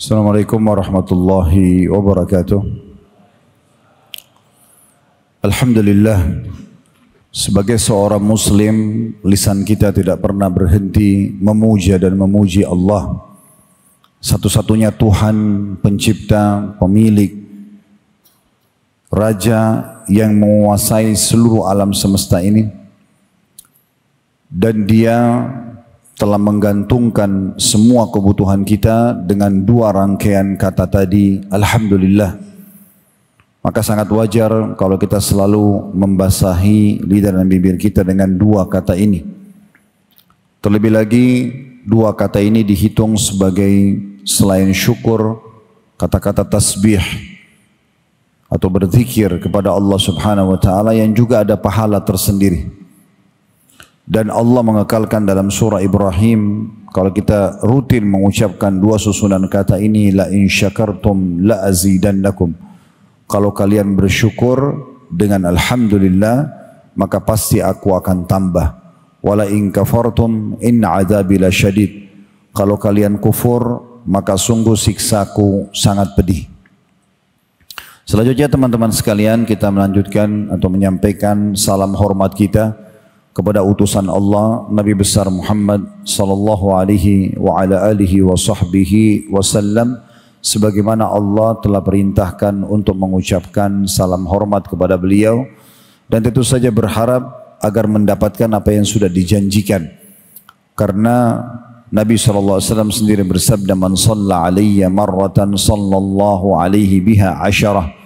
Assalamualaikum warahmatullahi wabarakatuh. Alhamdulillah sebagai seorang muslim lisan kita tidak pernah berhenti memuja dan memuji Allah. Satu-satunya Tuhan pencipta, pemilik, raja yang menguasai seluruh alam semesta ini dan dia telah menggantungkan semua kebutuhan kita dengan dua rangkaian kata tadi Alhamdulillah maka sangat wajar kalau kita selalu membasahi lidah dan bibir kita dengan dua kata ini terlebih lagi dua kata ini dihitung sebagai selain syukur kata-kata tasbih atau berzikir kepada Allah Subhanahu wa taala yang juga ada pahala tersendiri dan Allah mengekalkan dalam surah Ibrahim kalau kita rutin mengucapkan dua susunan kata ini la in syakartum la azidannakum kalau kalian bersyukur dengan alhamdulillah maka pasti aku akan tambah wala in kafartum in adzabi lasyadid kalau kalian kufur maka sungguh siksaku sangat pedih selanjutnya teman-teman sekalian kita melanjutkan atau menyampaikan salam hormat kita kepada utusan Allah Nabi besar Muhammad sallallahu alaihi wa ala alihi wa sahbihi wasallam sebagaimana Allah telah perintahkan untuk mengucapkan salam hormat kepada beliau dan tentu saja berharap agar mendapatkan apa yang sudah dijanjikan karena Nabi SAW sendiri bersabda man salla marratan sallallahu alaihi biha asyarah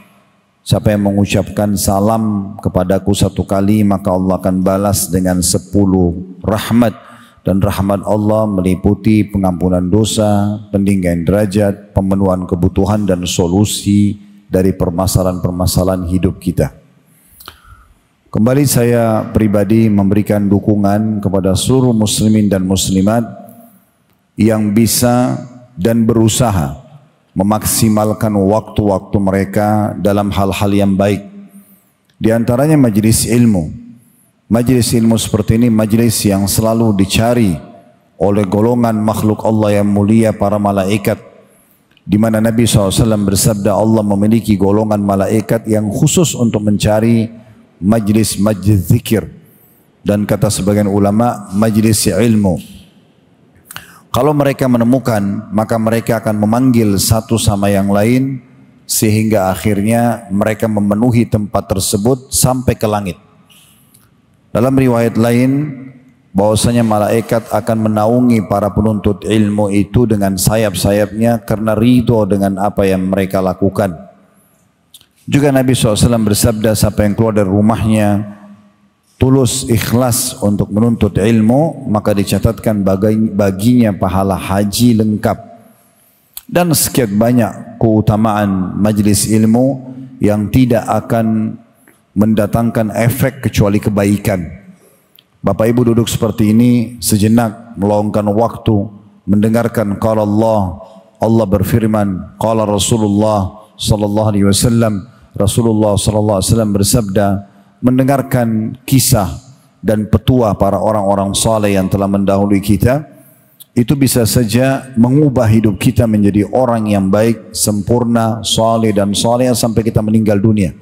Siapa yang mengucapkan salam kepadaku satu kali maka Allah akan balas dengan sepuluh rahmat dan rahmat Allah meliputi pengampunan dosa, peninggian derajat, pemenuhan kebutuhan dan solusi dari permasalahan-permasalahan hidup kita. Kembali saya pribadi memberikan dukungan kepada seluruh muslimin dan muslimat yang bisa dan berusaha memaksimalkan waktu-waktu mereka dalam hal-hal yang baik. Di antaranya majelis ilmu. Majelis ilmu seperti ini majelis yang selalu dicari oleh golongan makhluk Allah yang mulia para malaikat. Di mana Nabi SAW bersabda Allah memiliki golongan malaikat yang khusus untuk mencari majelis majlis zikir. Dan kata sebagian ulama majelis ilmu. Kalau mereka menemukan, maka mereka akan memanggil satu sama yang lain sehingga akhirnya mereka memenuhi tempat tersebut sampai ke langit. Dalam riwayat lain bahwasanya malaikat akan menaungi para penuntut ilmu itu dengan sayap-sayapnya karena ridho dengan apa yang mereka lakukan. Juga Nabi SAW bersabda siapa yang keluar dari rumahnya tulus ikhlas untuk menuntut ilmu maka dicatatkan baginya pahala haji lengkap dan sekian banyak keutamaan majlis ilmu yang tidak akan mendatangkan efek kecuali kebaikan. Bapak Ibu duduk seperti ini sejenak meluangkan waktu mendengarkan kalau Allah Allah berfirman kalau Rasulullah sallallahu alaihi wasallam Rasulullah sallallahu alaihi wasallam bersabda mendengarkan kisah dan petua para orang-orang saleh yang telah mendahului kita itu bisa saja mengubah hidup kita menjadi orang yang baik, sempurna, saleh dan saleh sampai kita meninggal dunia.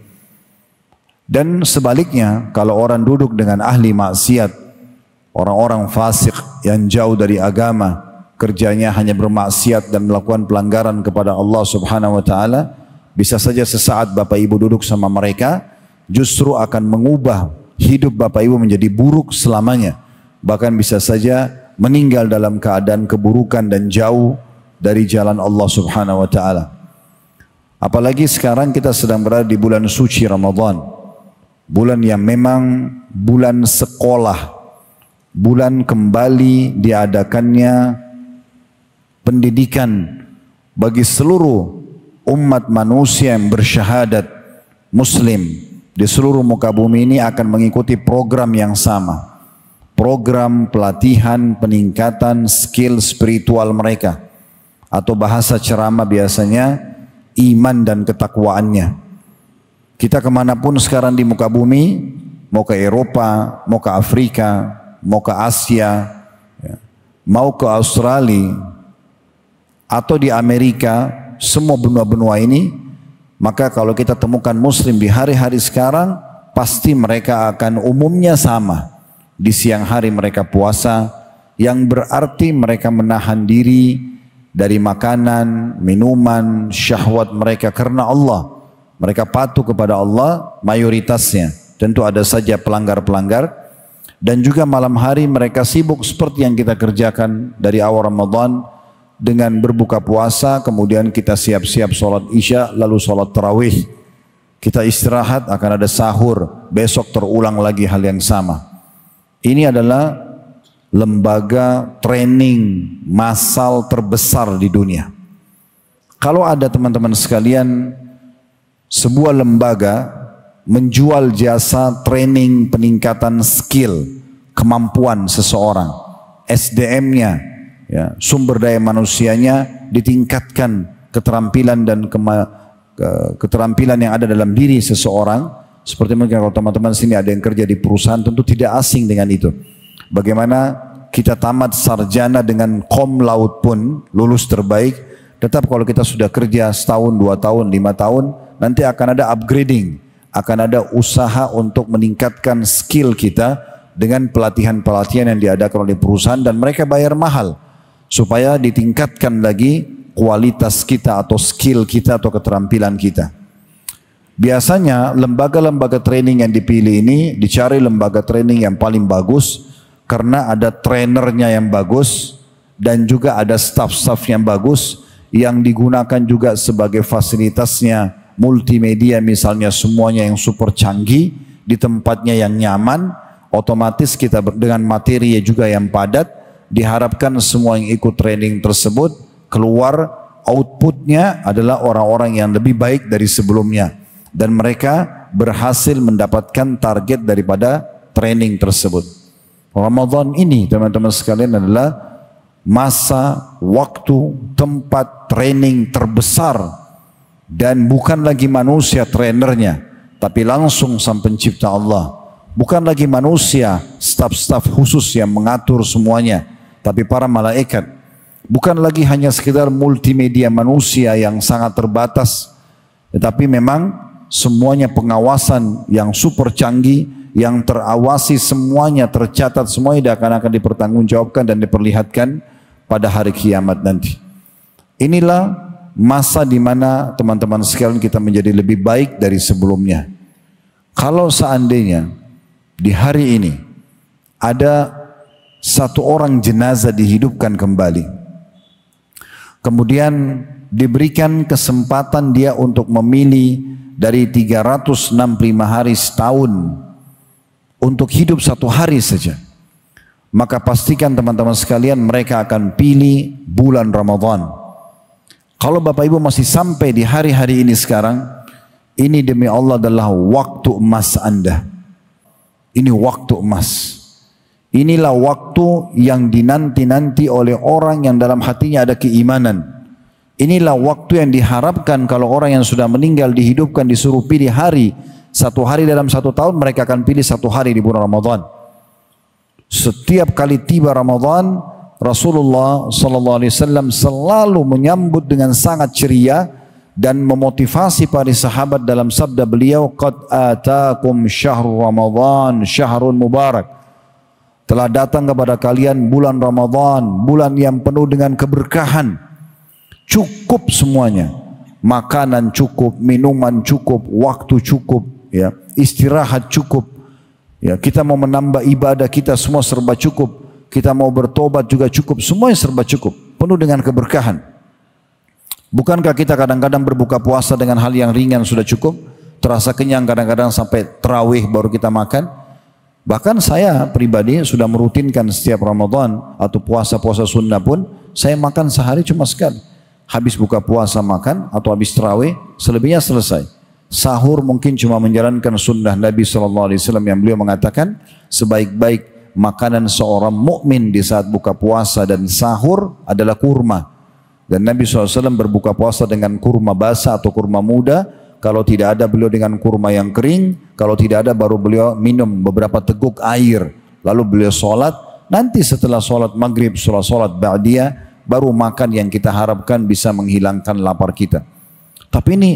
Dan sebaliknya, kalau orang duduk dengan ahli maksiat, orang-orang fasik yang jauh dari agama, kerjanya hanya bermaksiat dan melakukan pelanggaran kepada Allah Subhanahu wa taala, bisa saja sesaat Bapak Ibu duduk sama mereka, justru akan mengubah hidup Bapak Ibu menjadi buruk selamanya. Bahkan bisa saja meninggal dalam keadaan keburukan dan jauh dari jalan Allah Subhanahu wa taala. Apalagi sekarang kita sedang berada di bulan suci Ramadan. Bulan yang memang bulan sekolah. Bulan kembali diadakannya pendidikan bagi seluruh umat manusia yang bersyahadat muslim di seluruh muka bumi ini akan mengikuti program yang sama. Program pelatihan peningkatan skill spiritual mereka. Atau bahasa ceramah biasanya iman dan ketakwaannya. Kita kemanapun sekarang di muka bumi, mau ke Eropa, mau ke Afrika, mau ke Asia, ya, mau ke Australia, atau di Amerika, semua benua-benua ini maka kalau kita temukan muslim di hari-hari sekarang, pasti mereka akan umumnya sama. Di siang hari mereka puasa, yang berarti mereka menahan diri dari makanan, minuman, syahwat mereka karena Allah. Mereka patuh kepada Allah mayoritasnya. Tentu ada saja pelanggar-pelanggar, dan juga malam hari mereka sibuk seperti yang kita kerjakan dari awal Ramadan dengan berbuka puasa, kemudian kita siap-siap sholat isya, lalu sholat tarawih. Kita istirahat, akan ada sahur. Besok terulang lagi hal yang sama. Ini adalah lembaga training massal terbesar di dunia. Kalau ada teman-teman sekalian sebuah lembaga menjual jasa training peningkatan skill, kemampuan seseorang, SDM-nya, ya, sumber daya manusianya ditingkatkan keterampilan dan kema, ke, keterampilan yang ada dalam diri seseorang seperti mungkin kalau teman-teman sini ada yang kerja di perusahaan tentu tidak asing dengan itu bagaimana kita tamat sarjana dengan kom laut pun lulus terbaik tetap kalau kita sudah kerja setahun dua tahun lima tahun nanti akan ada upgrading akan ada usaha untuk meningkatkan skill kita dengan pelatihan-pelatihan yang diadakan oleh perusahaan dan mereka bayar mahal supaya ditingkatkan lagi kualitas kita atau skill kita atau keterampilan kita. Biasanya lembaga-lembaga training yang dipilih ini dicari lembaga training yang paling bagus karena ada trainernya yang bagus dan juga ada staff-staff yang bagus yang digunakan juga sebagai fasilitasnya multimedia misalnya semuanya yang super canggih di tempatnya yang nyaman otomatis kita dengan materi juga yang padat diharapkan semua yang ikut training tersebut keluar outputnya adalah orang-orang yang lebih baik dari sebelumnya dan mereka berhasil mendapatkan target daripada training tersebut. Ramadan ini teman-teman sekalian adalah masa, waktu, tempat training terbesar dan bukan lagi manusia trainernya tapi langsung sang pencipta Allah. Bukan lagi manusia, staf-staf khusus yang mengatur semuanya tapi para malaikat. Bukan lagi hanya sekedar multimedia manusia yang sangat terbatas, tetapi memang semuanya pengawasan yang super canggih, yang terawasi semuanya, tercatat semuanya akan akan dipertanggungjawabkan dan diperlihatkan pada hari kiamat nanti. Inilah masa di mana teman-teman sekalian kita menjadi lebih baik dari sebelumnya. Kalau seandainya di hari ini ada satu orang jenazah dihidupkan kembali. Kemudian diberikan kesempatan dia untuk memilih dari 365 hari setahun untuk hidup satu hari saja. Maka pastikan teman-teman sekalian mereka akan pilih bulan Ramadan. Kalau Bapak Ibu masih sampai di hari-hari ini sekarang, ini demi Allah adalah waktu emas Anda. Ini waktu emas. Inilah waktu yang dinanti-nanti oleh orang yang dalam hatinya ada keimanan. Inilah waktu yang diharapkan kalau orang yang sudah meninggal dihidupkan disuruh pilih hari. Satu hari dalam satu tahun mereka akan pilih satu hari di bulan Ramadan. Setiap kali tiba Ramadan, Rasulullah sallallahu alaihi wasallam selalu menyambut dengan sangat ceria dan memotivasi para sahabat dalam sabda beliau qad atakum syahrul ramadan syahrul mubarak telah datang kepada kalian bulan Ramadan, bulan yang penuh dengan keberkahan. Cukup semuanya. Makanan cukup, minuman cukup, waktu cukup, ya. Istirahat cukup. Ya, kita mau menambah ibadah kita semua serba cukup. Kita mau bertobat juga cukup, semuanya serba cukup, penuh dengan keberkahan. Bukankah kita kadang-kadang berbuka puasa dengan hal yang ringan sudah cukup? Terasa kenyang kadang-kadang sampai terawih baru kita makan. Bahkan saya pribadi sudah merutinkan setiap Ramadan atau puasa-puasa sunnah pun, saya makan sehari cuma sekali. Habis buka puasa makan atau habis terawih, selebihnya selesai. Sahur mungkin cuma menjalankan sunnah Nabi SAW yang beliau mengatakan, sebaik-baik makanan seorang mukmin di saat buka puasa dan sahur adalah kurma. Dan Nabi SAW berbuka puasa dengan kurma basah atau kurma muda, kalau tidak ada beliau dengan kurma yang kering, kalau tidak ada baru beliau minum beberapa teguk air. Lalu beliau sholat, nanti setelah sholat maghrib, setelah sholat ba'diyah, baru makan yang kita harapkan bisa menghilangkan lapar kita. Tapi ini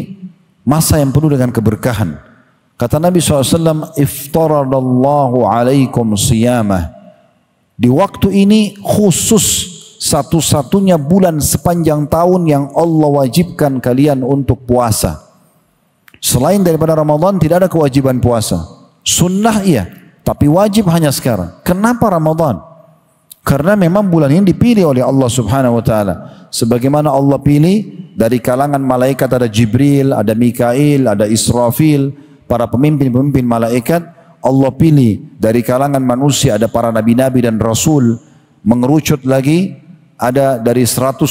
masa yang penuh dengan keberkahan. Kata Nabi SAW, Iftaradallahu alaikum siyamah. Di waktu ini khusus satu-satunya bulan sepanjang tahun yang Allah wajibkan kalian untuk puasa. Selain daripada Ramadan tidak ada kewajiban puasa. Sunnah iya, tapi wajib hanya sekarang. Kenapa Ramadan? Karena memang bulan ini dipilih oleh Allah Subhanahu wa taala. Sebagaimana Allah pilih dari kalangan malaikat ada Jibril, ada Mikail, ada Israfil, para pemimpin-pemimpin malaikat Allah pilih dari kalangan manusia ada para nabi-nabi dan rasul mengerucut lagi ada dari 120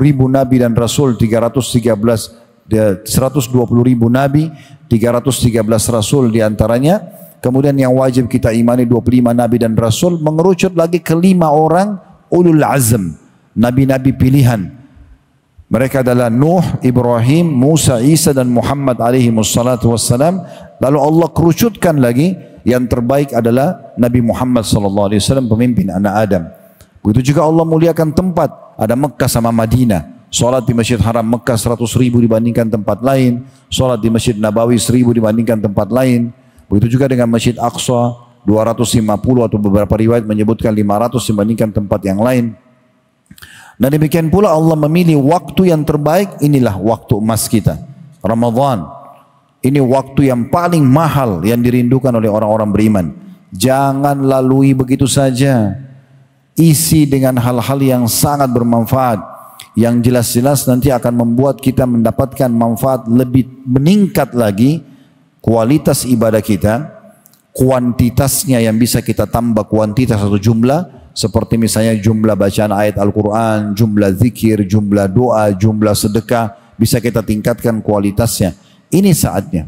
ribu nabi dan rasul 313 120 ribu nabi, 313 rasul diantaranya. Kemudian yang wajib kita imani 25 nabi dan rasul mengerucut lagi ke lima orang ulul azm, nabi-nabi pilihan. Mereka adalah Nuh, Ibrahim, Musa, Isa dan Muhammad alaihi wassalatu wassalam. Lalu Allah kerucutkan lagi yang terbaik adalah Nabi Muhammad sallallahu alaihi wasallam pemimpin anak Adam. Begitu juga Allah muliakan tempat, ada Mekah sama Madinah. Sholat di Masjid Haram Mekah 100 ribu dibandingkan tempat lain. Sholat di Masjid Nabawi ribu dibandingkan tempat lain. Begitu juga dengan Masjid Aqsa 250 atau beberapa riwayat menyebutkan 500 dibandingkan tempat yang lain. Nah demikian pula Allah memilih waktu yang terbaik inilah waktu emas kita. Ramadan. Ini waktu yang paling mahal yang dirindukan oleh orang-orang beriman. Jangan lalui begitu saja. Isi dengan hal-hal yang sangat bermanfaat yang jelas-jelas nanti akan membuat kita mendapatkan manfaat lebih meningkat lagi kualitas ibadah kita, kuantitasnya yang bisa kita tambah kuantitas atau jumlah seperti misalnya jumlah bacaan ayat Al-Quran, jumlah zikir, jumlah doa, jumlah sedekah bisa kita tingkatkan kualitasnya. Ini saatnya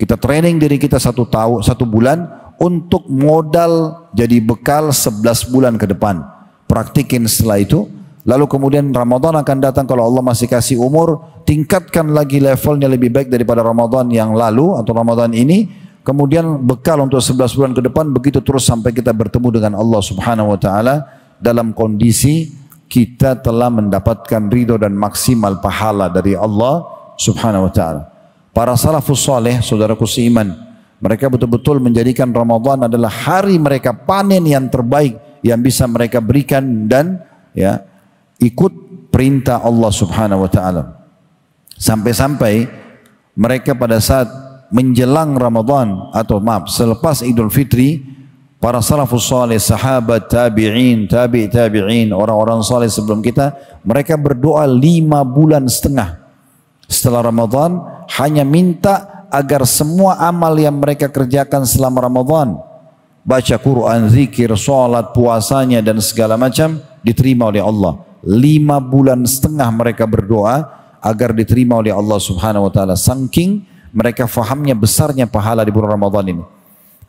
kita training diri kita satu tahun, satu bulan untuk modal jadi bekal 11 bulan ke depan. Praktikin setelah itu Lalu kemudian Ramadan akan datang kalau Allah masih kasih umur, tingkatkan lagi levelnya lebih baik daripada Ramadan yang lalu atau Ramadan ini. Kemudian bekal untuk 11 bulan ke depan begitu terus sampai kita bertemu dengan Allah Subhanahu wa taala dalam kondisi kita telah mendapatkan ridho dan maksimal pahala dari Allah Subhanahu wa taala. Para salafus saleh, saudaraku seiman, mereka betul-betul menjadikan Ramadan adalah hari mereka panen yang terbaik yang bisa mereka berikan dan ya ikut perintah Allah Subhanahu wa taala. Sampai-sampai mereka pada saat menjelang Ramadan atau maaf selepas Idul Fitri para salafus saleh, sahabat, tabi'in, tabi' tabi'in, orang-orang saleh sebelum kita, mereka berdoa lima bulan setengah setelah Ramadan hanya minta agar semua amal yang mereka kerjakan selama Ramadan baca Quran, zikir, sholat, puasanya dan segala macam diterima oleh Allah lima bulan setengah mereka berdoa agar diterima oleh Allah Subhanahu wa taala. Saking mereka fahamnya besarnya pahala di bulan Ramadan ini.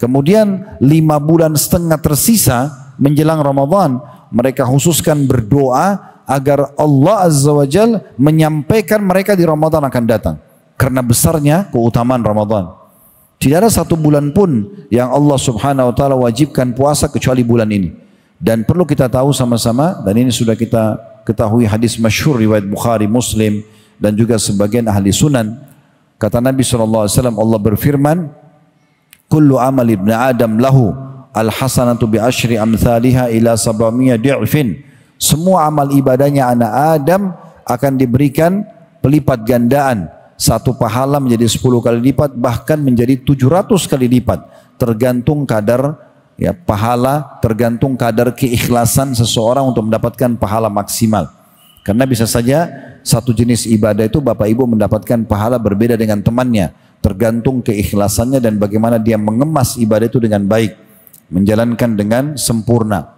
Kemudian lima bulan setengah tersisa menjelang Ramadan, mereka khususkan berdoa agar Allah Azza wa Jal menyampaikan mereka di Ramadan akan datang. Karena besarnya keutamaan Ramadan. Tidak ada satu bulan pun yang Allah subhanahu wa ta'ala wajibkan puasa kecuali bulan ini. Dan perlu kita tahu sama-sama dan ini sudah kita ketahui hadis masyhur riwayat Bukhari, Muslim dan juga sebagian ahli sunan. Kata Nabi SAW Allah berfirman, "Kullu amal ibn Adam lahu al hasanatu bi ashri amthaliha ila sabamiyah di'fin." Semua amal ibadahnya anak Adam akan diberikan pelipat gandaan. Satu pahala menjadi 10 kali lipat bahkan menjadi 700 kali lipat tergantung kadar Ya, pahala tergantung kadar keikhlasan seseorang untuk mendapatkan pahala maksimal. Karena bisa saja satu jenis ibadah itu Bapak Ibu mendapatkan pahala berbeda dengan temannya. Tergantung keikhlasannya dan bagaimana dia mengemas ibadah itu dengan baik. Menjalankan dengan sempurna.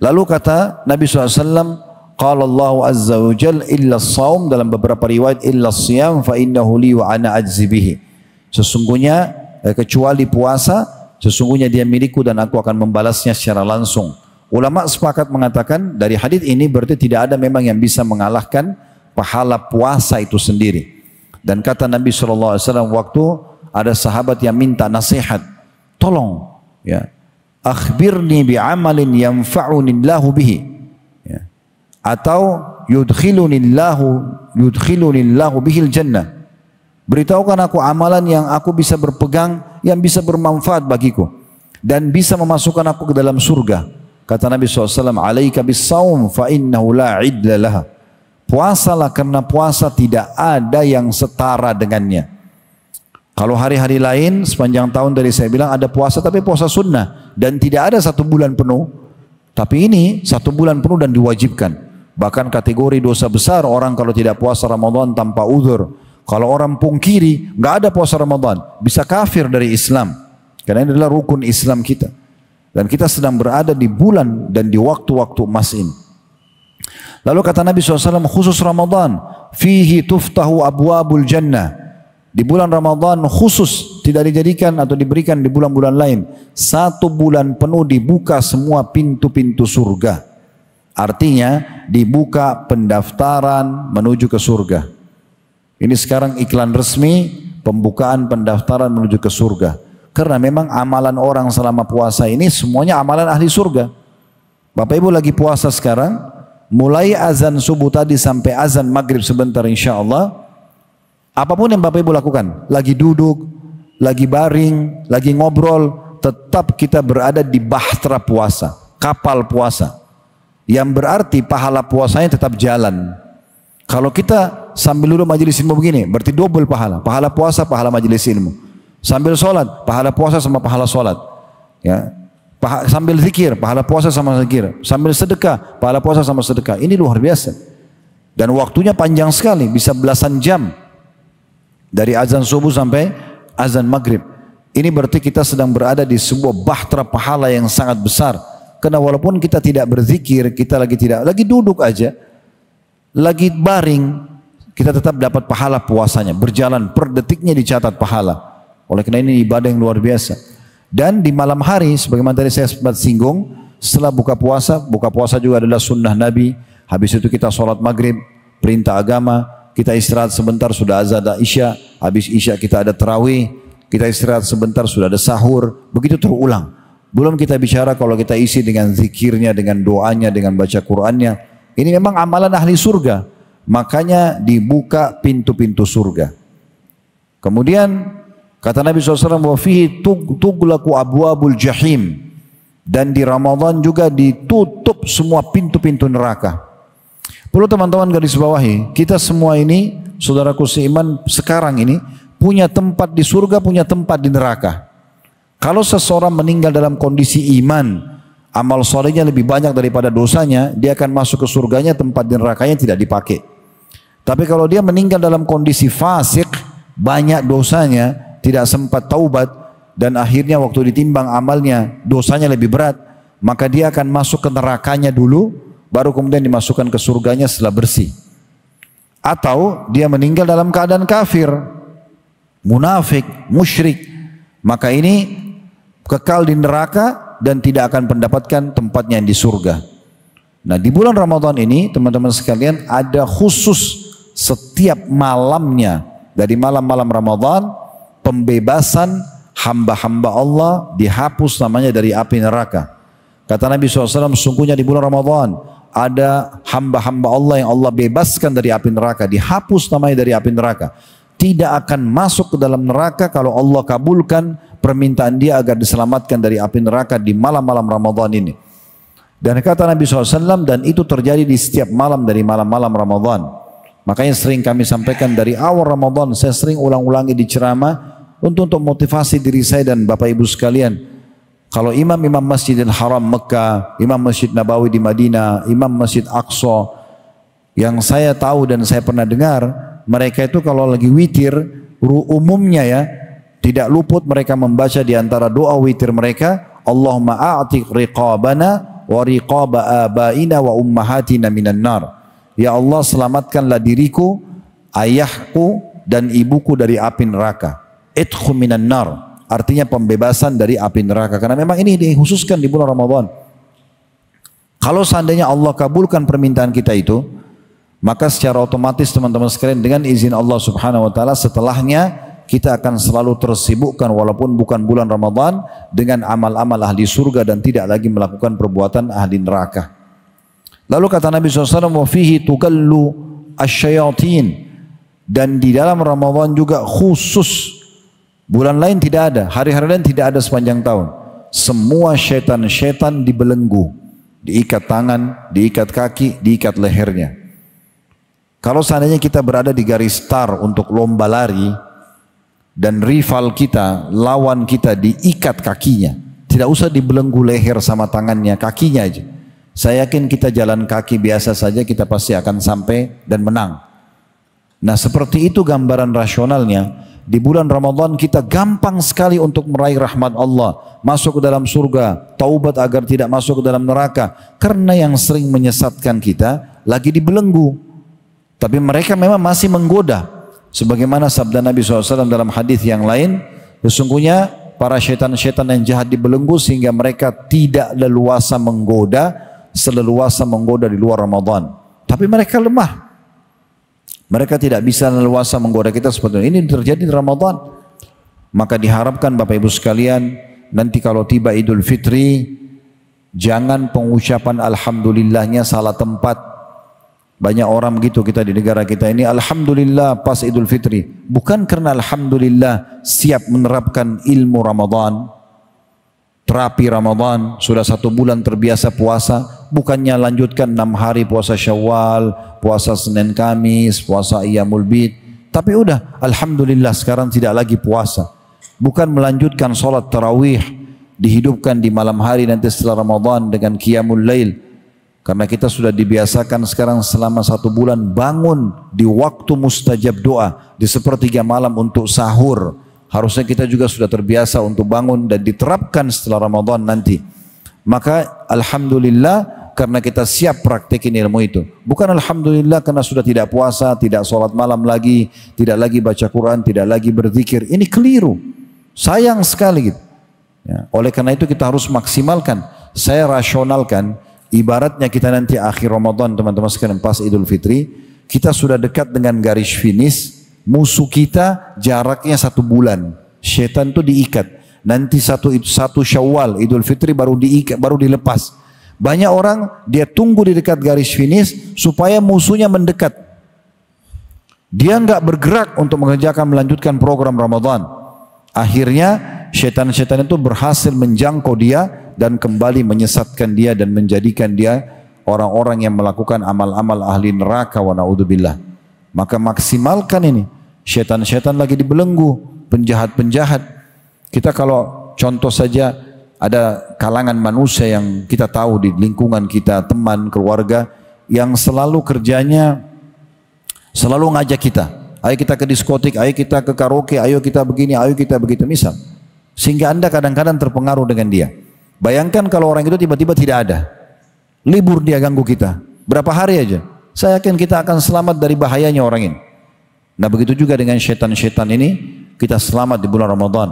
Lalu kata Nabi SAW, Qala Allah Azza wa Jal illa saum dalam beberapa riwayat illa siyam fa innahu li wa ana ajzibihi. Sesungguhnya eh, kecuali puasa Sesungguhnya dia milikku dan aku akan membalasnya secara langsung. Ulama sepakat mengatakan dari hadis ini berarti tidak ada memang yang bisa mengalahkan pahala puasa itu sendiri. Dan kata Nabi SAW waktu ada sahabat yang minta nasihat. Tolong. Ya. Akhbirni bi'amalin yanfa'unillahu bihi. Ya. Atau yudkhilunillahu yudkhilunillahu bihil jannah. Beritahukan aku amalan yang aku bisa berpegang yang bisa bermanfaat bagiku dan bisa memasukkan aku ke dalam surga. Kata Nabi SAW, Alaika bisawm fa innahu la idla laha. Puasalah karena puasa tidak ada yang setara dengannya. Kalau hari-hari lain sepanjang tahun dari saya bilang ada puasa tapi puasa sunnah dan tidak ada satu bulan penuh. Tapi ini satu bulan penuh dan diwajibkan. Bahkan kategori dosa besar orang kalau tidak puasa Ramadan tanpa uzur. Kalau orang pungkiri, nggak ada puasa Ramadan, bisa kafir dari Islam. Karena ini adalah rukun Islam kita. Dan kita sedang berada di bulan dan di waktu-waktu emas ini. Lalu kata Nabi SAW khusus Ramadan, fihi tuftahu abwabul jannah. Di bulan Ramadan khusus tidak dijadikan atau diberikan di bulan-bulan lain. Satu bulan penuh dibuka semua pintu-pintu surga. Artinya dibuka pendaftaran menuju ke surga. Ini sekarang iklan resmi pembukaan pendaftaran menuju ke surga. Karena memang amalan orang selama puasa ini semuanya amalan ahli surga. Bapak Ibu lagi puasa sekarang, mulai azan subuh tadi sampai azan maghrib sebentar insya Allah. Apapun yang Bapak Ibu lakukan, lagi duduk, lagi baring, lagi ngobrol, tetap kita berada di bahtera puasa, kapal puasa. Yang berarti pahala puasanya tetap jalan. Kalau kita sambil duduk majelis ilmu begini, berarti double pahala. Pahala puasa, pahala majelis ilmu. Sambil sholat, pahala puasa sama pahala sholat. Ya. Paha, sambil zikir, pahala puasa sama zikir. Sambil sedekah, pahala puasa sama sedekah. Ini luar biasa. Dan waktunya panjang sekali, bisa belasan jam. Dari azan subuh sampai azan maghrib. Ini berarti kita sedang berada di sebuah bahtera pahala yang sangat besar. Karena walaupun kita tidak berzikir, kita lagi tidak, lagi duduk aja, lagi baring, kita tetap dapat pahala puasanya. Berjalan per detiknya dicatat pahala. Oleh karena ini ibadah yang luar biasa. Dan di malam hari, sebagaimana tadi saya sempat singgung, setelah buka puasa, buka puasa juga adalah sunnah Nabi. Habis itu kita sholat maghrib, perintah agama, kita istirahat sebentar sudah azan dan isya. Habis isya kita ada terawih, kita istirahat sebentar sudah ada sahur. Begitu terulang. Belum kita bicara kalau kita isi dengan zikirnya, dengan doanya, dengan baca Qur'annya. Ini memang amalan ahli surga. Makanya dibuka pintu-pintu surga. Kemudian kata Nabi SAW, wafihi tuglaku abul jahim. Dan di Ramadan juga ditutup semua pintu-pintu neraka. Perlu teman-teman garis bawahi, kita semua ini, saudaraku seiman sekarang ini, punya tempat di surga, punya tempat di neraka. Kalau seseorang meninggal dalam kondisi iman, amal solehnya lebih banyak daripada dosanya, dia akan masuk ke surganya tempat di nerakanya tidak dipakai. Tapi kalau dia meninggal dalam kondisi fasik, banyak dosanya, tidak sempat taubat, dan akhirnya waktu ditimbang amalnya, dosanya lebih berat, maka dia akan masuk ke nerakanya dulu, baru kemudian dimasukkan ke surganya setelah bersih. Atau dia meninggal dalam keadaan kafir, munafik, musyrik, maka ini kekal di neraka dan tidak akan mendapatkan tempatnya di surga. Nah di bulan Ramadan ini teman-teman sekalian ada khusus setiap malamnya dari malam-malam Ramadan pembebasan hamba-hamba Allah dihapus namanya dari api neraka. Kata Nabi SAW, sungguhnya di bulan Ramadan ada hamba-hamba Allah yang Allah bebaskan dari api neraka, dihapus namanya dari api neraka. Tidak akan masuk ke dalam neraka kalau Allah kabulkan permintaan dia agar diselamatkan dari api neraka di malam-malam Ramadan ini. Dan kata Nabi SAW, dan itu terjadi di setiap malam dari malam-malam Ramadan. Makanya sering kami sampaikan dari awal Ramadan, saya sering ulang-ulangi di ceramah untuk untuk motivasi diri saya dan Bapak Ibu sekalian. Kalau imam-imam Masjidil Haram Mekah, imam Masjid Nabawi di Madinah, imam Masjid Aqsa yang saya tahu dan saya pernah dengar, mereka itu kalau lagi witir umumnya ya, tidak luput mereka membaca di antara doa witir mereka, Allahumma a'tiq riqabana wa riqaba abaina wa ummahatina minan nar. Ya Allah selamatkanlah diriku, ayahku dan ibuku dari api neraka. Itkhu minan nar. Artinya pembebasan dari api neraka. Karena memang ini dikhususkan di bulan Ramadan. Kalau seandainya Allah kabulkan permintaan kita itu, maka secara otomatis teman-teman sekalian dengan izin Allah Subhanahu wa taala setelahnya kita akan selalu tersibukkan walaupun bukan bulan Ramadan dengan amal-amal ahli surga dan tidak lagi melakukan perbuatan ahli neraka. Lalu kata Nabi SAW, wafihi tugallu asyayatin. Dan di dalam Ramadan juga khusus. Bulan lain tidak ada, hari-hari lain tidak ada sepanjang tahun. Semua syaitan-syaitan dibelenggu. Diikat tangan, diikat kaki, diikat lehernya. Kalau seandainya kita berada di garis star untuk lomba lari, dan rival kita, lawan kita diikat kakinya. Tidak usah dibelenggu leher sama tangannya, kakinya aja saya yakin kita jalan kaki biasa saja kita pasti akan sampai dan menang. Nah seperti itu gambaran rasionalnya. Di bulan Ramadan kita gampang sekali untuk meraih rahmat Allah. Masuk ke dalam surga, taubat agar tidak masuk ke dalam neraka. Karena yang sering menyesatkan kita lagi dibelenggu. Tapi mereka memang masih menggoda. Sebagaimana sabda Nabi SAW dalam hadis yang lain. Sesungguhnya para syaitan-syaitan yang jahat dibelenggu sehingga mereka tidak leluasa menggoda seleluasa menggoda di luar Ramadan. Tapi mereka lemah. Mereka tidak bisa leluasa menggoda kita seperti ini. Ini terjadi di Ramadan. Maka diharapkan Bapak Ibu sekalian nanti kalau tiba Idul Fitri jangan pengucapan Alhamdulillahnya salah tempat. Banyak orang begitu kita di negara kita ini Alhamdulillah pas Idul Fitri Bukan karena Alhamdulillah siap menerapkan ilmu Ramadan terapi Ramadan, sudah satu bulan terbiasa puasa, bukannya lanjutkan enam hari puasa Syawal, puasa Senin Kamis, puasa Iyamul Bid, tapi udah Alhamdulillah sekarang tidak lagi puasa. Bukan melanjutkan sholat tarawih, dihidupkan di malam hari nanti setelah Ramadan dengan Qiyamul Lail. Karena kita sudah dibiasakan sekarang selama satu bulan bangun di waktu mustajab doa, di sepertiga malam untuk sahur Harusnya kita juga sudah terbiasa untuk bangun dan diterapkan setelah Ramadan nanti. Maka Alhamdulillah karena kita siap praktekin ilmu itu. Bukan Alhamdulillah karena sudah tidak puasa, tidak sholat malam lagi, tidak lagi baca Quran, tidak lagi berzikir. Ini keliru. Sayang sekali gitu. Ya. Oleh karena itu kita harus maksimalkan. Saya rasionalkan, ibaratnya kita nanti akhir Ramadan teman-teman sekalian pas Idul Fitri, kita sudah dekat dengan garis finish, Musuh kita jaraknya satu bulan. Setan tuh diikat. Nanti satu satu Syawal Idul Fitri baru diikat, baru dilepas. Banyak orang dia tunggu di dekat garis finish supaya musuhnya mendekat. Dia nggak bergerak untuk mengerjakan melanjutkan program Ramadan. Akhirnya setan-setan itu berhasil menjangkau dia dan kembali menyesatkan dia dan menjadikan dia orang-orang yang melakukan amal-amal ahli neraka wa naudzubillah. Maka maksimalkan ini. Setan-setan lagi dibelenggu, penjahat-penjahat. Kita kalau contoh saja ada kalangan manusia yang kita tahu di lingkungan kita, teman, keluarga yang selalu kerjanya selalu ngajak kita. Ayo kita ke diskotik, ayo kita ke karaoke, ayo kita begini, ayo kita begitu misal. Sehingga Anda kadang-kadang terpengaruh dengan dia. Bayangkan kalau orang itu tiba-tiba tidak ada. Libur dia ganggu kita. Berapa hari aja. Saya yakin kita akan selamat dari bahayanya orang ini. Nah begitu juga dengan syaitan-syaitan ini kita selamat di bulan Ramadan.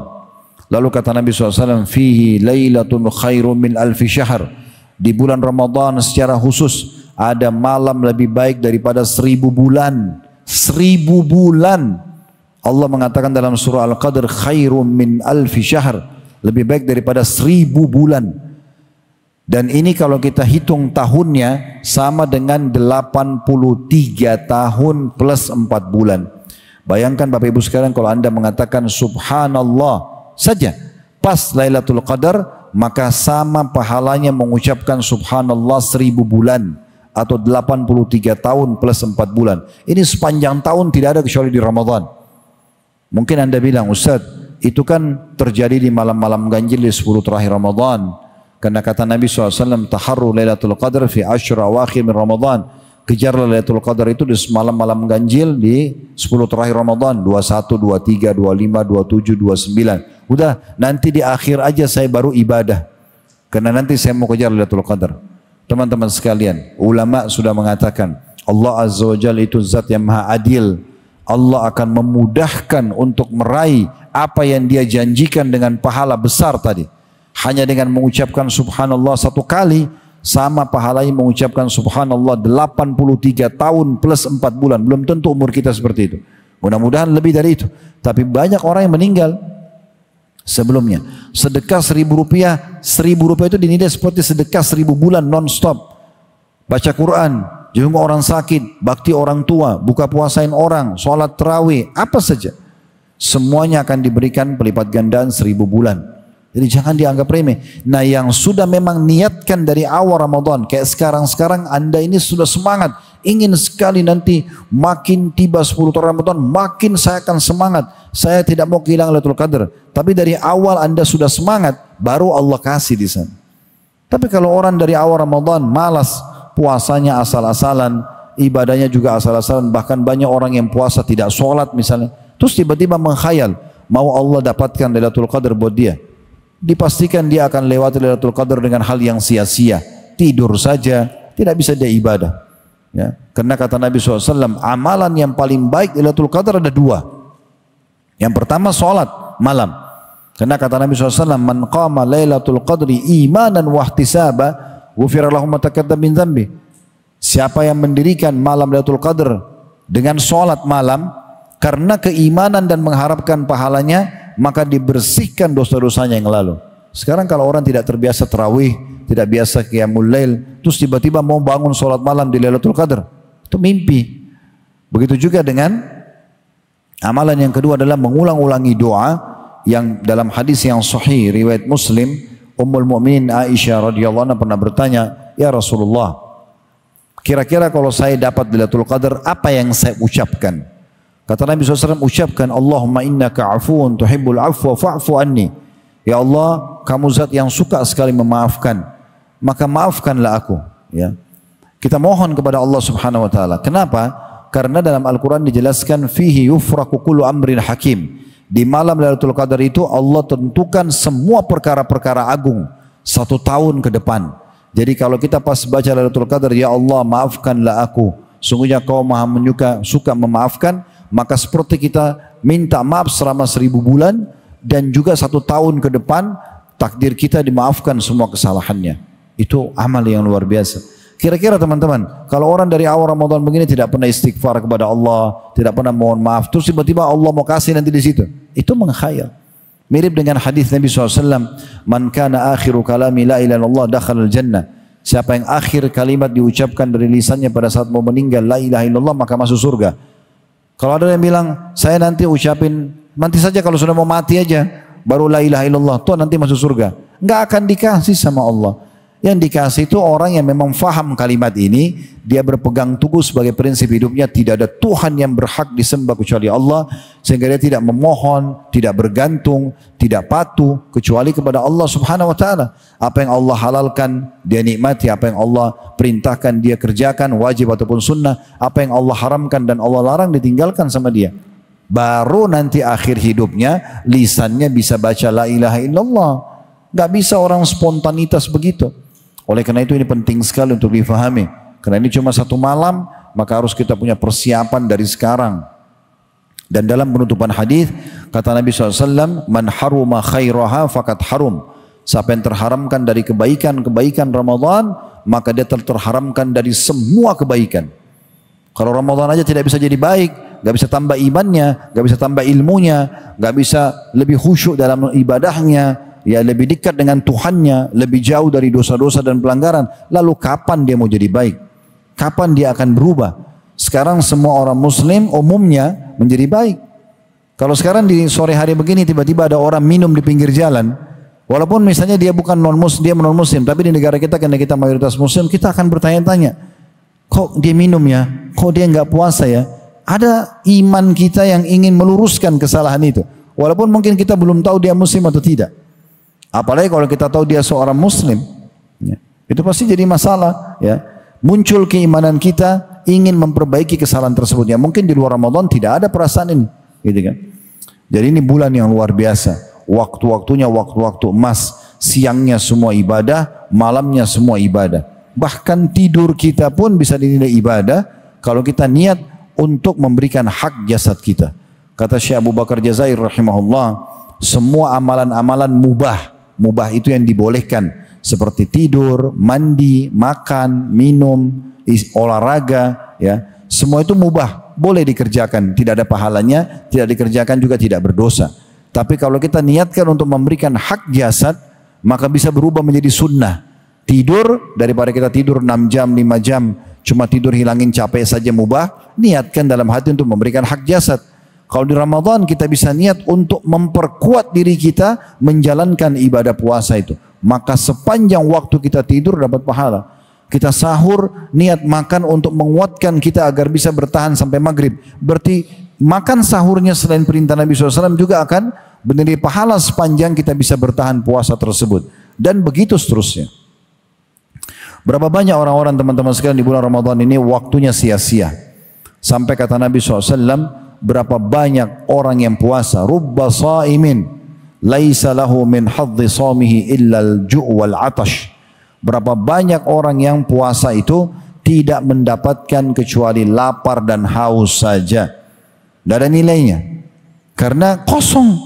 Lalu kata Nabi SAW, Fihi laylatun khairun min alfi syahr. Di bulan Ramadan secara khusus ada malam lebih baik daripada seribu bulan. Seribu bulan. Allah mengatakan dalam surah Al-Qadr khairun min alfi syahr. Lebih baik daripada seribu bulan. Dan ini kalau kita hitung tahunnya sama dengan 83 tahun plus 4 bulan. Bayangkan Bapak Ibu sekarang kalau Anda mengatakan subhanallah saja pas Lailatul Qadar maka sama pahalanya mengucapkan subhanallah seribu bulan atau 83 tahun plus 4 bulan. Ini sepanjang tahun tidak ada kecuali di Ramadan. Mungkin Anda bilang, Ustaz, itu kan terjadi di malam-malam ganjil di 10 terakhir Ramadan karena kata Nabi SAW, Taharru Lailatul Qadar fi ashra awakhir min Ramadan. Kejarlah Lailatul Qadar itu di semalam malam ganjil di 10 terakhir Ramadan. 21, 23, 25, 27, 29. Udah nanti di akhir aja saya baru ibadah. Karena nanti saya mau kejar Lailatul Qadar. Teman-teman sekalian, ulama sudah mengatakan Allah Azza wa Jalla itu zat yang maha adil. Allah akan memudahkan untuk meraih apa yang dia janjikan dengan pahala besar tadi. Hanya dengan mengucapkan subhanallah satu kali sama pahalanya mengucapkan subhanallah 83 tahun plus 4 bulan. Belum tentu umur kita seperti itu. Mudah-mudahan lebih dari itu. Tapi banyak orang yang meninggal sebelumnya. Sedekah seribu rupiah, seribu rupiah itu dinilai seperti sedekah seribu bulan non-stop. Baca Quran, jenguk orang sakit, bakti orang tua, buka puasain orang, sholat terawih, apa saja. Semuanya akan diberikan pelipat gandaan seribu bulan. Jadi jangan dianggap remeh. Nah yang sudah memang niatkan dari awal Ramadan. Kayak sekarang-sekarang anda ini sudah semangat. Ingin sekali nanti makin tiba 10 tahun Ramadan. Makin saya akan semangat. Saya tidak mau kehilangan Lailatul Qadar. Tapi dari awal anda sudah semangat. Baru Allah kasih di sana. Tapi kalau orang dari awal Ramadan malas. Puasanya asal-asalan. Ibadahnya juga asal-asalan. Bahkan banyak orang yang puasa tidak sholat misalnya. Terus tiba-tiba mengkhayal. Mau Allah dapatkan Lailatul Qadar buat dia dipastikan dia akan lewati Lailatul Qadar dengan hal yang sia-sia. Tidur saja, tidak bisa dia ibadah. Ya. Karena kata Nabi SAW, amalan yang paling baik Lailatul Qadar ada dua. Yang pertama sholat malam. Karena kata Nabi SAW, Man qama Lailatul Qadri imanan wahtisaba, wufira lahumma takadda min zambi. Siapa yang mendirikan malam Lailatul Qadar dengan sholat malam, karena keimanan dan mengharapkan pahalanya, maka dibersihkan dosa-dosanya yang lalu. Sekarang kalau orang tidak terbiasa terawih, tidak biasa qiyamul lail, terus tiba-tiba mau bangun sholat malam di Lailatul Qadar, itu mimpi. Begitu juga dengan amalan yang kedua adalah mengulang-ulangi doa yang dalam hadis yang sahih riwayat Muslim, Ummul Mukminin Aisyah radhiyallahu anha pernah bertanya, "Ya Rasulullah, kira-kira kalau saya dapat Lailatul Qadar, apa yang saya ucapkan?" Kata Nabi SAW ucapkan Allahumma innaka afuun tuhibbul afwa anni. Ya Allah, kamu zat yang suka sekali memaafkan. Maka maafkanlah aku. Ya. Kita mohon kepada Allah Subhanahu Wa Taala. Kenapa? Karena dalam Al-Quran dijelaskan fihi yufraku kullu amrin hakim. Di malam Lailatul Qadar itu Allah tentukan semua perkara-perkara agung satu tahun ke depan. Jadi kalau kita pas baca Lailatul Qadar, ya Allah maafkanlah aku. Sungguhnya kau maha menyuka, suka memaafkan maka seperti kita minta maaf selama seribu bulan dan juga satu tahun ke depan takdir kita dimaafkan semua kesalahannya. Itu amal yang luar biasa. Kira-kira teman-teman, kalau orang dari awal Ramadan begini tidak pernah istighfar kepada Allah, tidak pernah mohon maaf, terus tiba-tiba Allah mau kasih nanti di situ. Itu mengkhayal. Mirip dengan hadis Nabi SAW, "Man kana akhiru kalami la ilaha al-jannah." Siapa yang akhir kalimat diucapkan dari lisannya pada saat mau meninggal la ilaha illallah maka masuk surga. Kalau ada yang bilang, saya nanti ucapin, nanti saja kalau sudah mau mati aja, baru la ilaha illallah, Tuhan nanti masuk surga. Nggak akan dikasih sama Allah. Yang dikasih itu orang yang memang faham kalimat ini, dia berpegang teguh sebagai prinsip hidupnya tidak ada Tuhan yang berhak disembah kecuali Allah, sehingga dia tidak memohon, tidak bergantung, tidak patuh kecuali kepada Allah Subhanahu wa taala. Apa yang Allah halalkan, dia nikmati, apa yang Allah perintahkan, dia kerjakan, wajib ataupun sunnah, apa yang Allah haramkan dan Allah larang ditinggalkan sama dia. Baru nanti akhir hidupnya lisannya bisa baca la ilaha illallah. Gak bisa orang spontanitas begitu. Oleh karena itu ini penting sekali untuk difahami. Karena ini cuma satu malam, maka harus kita punya persiapan dari sekarang. Dan dalam penutupan hadis kata Nabi SAW, Man haruma khairaha fakat harum. Siapa yang terharamkan dari kebaikan-kebaikan Ramadan, maka dia ter terharamkan dari semua kebaikan. Kalau Ramadan aja tidak bisa jadi baik, gak bisa tambah imannya, gak bisa tambah ilmunya, gak bisa lebih khusyuk dalam ibadahnya, ya lebih dekat dengan Tuhannya, lebih jauh dari dosa-dosa dan pelanggaran. Lalu kapan dia mau jadi baik? Kapan dia akan berubah? Sekarang semua orang muslim umumnya menjadi baik. Kalau sekarang di sore hari begini tiba-tiba ada orang minum di pinggir jalan, walaupun misalnya dia bukan non muslim, dia non muslim, tapi di negara kita karena kita mayoritas muslim, kita akan bertanya-tanya, kok dia minum ya? Kok dia nggak puasa ya? Ada iman kita yang ingin meluruskan kesalahan itu. Walaupun mungkin kita belum tahu dia muslim atau tidak. Apalagi kalau kita tahu dia seorang muslim. Ya. Itu pasti jadi masalah. Ya. Muncul keimanan kita ingin memperbaiki kesalahan tersebut. Ya mungkin di luar Ramadan tidak ada perasaan ini. Gitu kan. Jadi ini bulan yang luar biasa. Waktu-waktunya waktu-waktu emas. Siangnya semua ibadah, malamnya semua ibadah. Bahkan tidur kita pun bisa dinilai ibadah kalau kita niat untuk memberikan hak jasad kita. Kata Syekh Abu Bakar Jazair rahimahullah, semua amalan-amalan mubah Mubah itu yang dibolehkan seperti tidur, mandi, makan, minum, olahraga, ya. Semua itu mubah, boleh dikerjakan, tidak ada pahalanya, tidak dikerjakan juga tidak berdosa. Tapi kalau kita niatkan untuk memberikan hak jasad, maka bisa berubah menjadi sunnah. Tidur daripada kita tidur 6 jam, 5 jam, cuma tidur hilangin capek saja mubah, niatkan dalam hati untuk memberikan hak jasad. Kalau di Ramadan kita bisa niat untuk memperkuat diri kita menjalankan ibadah puasa itu. Maka sepanjang waktu kita tidur dapat pahala. Kita sahur niat makan untuk menguatkan kita agar bisa bertahan sampai maghrib. Berarti makan sahurnya selain perintah Nabi SAW juga akan menjadi pahala sepanjang kita bisa bertahan puasa tersebut. Dan begitu seterusnya. Berapa banyak orang-orang teman-teman sekalian di bulan Ramadan ini waktunya sia-sia. Sampai kata Nabi SAW, berapa banyak orang yang puasa rubba saimin laisa lahu min hadzi sawmihi illa al-ju' wal atash berapa banyak orang yang puasa itu tidak mendapatkan kecuali lapar dan haus saja tidak ada nilainya karena kosong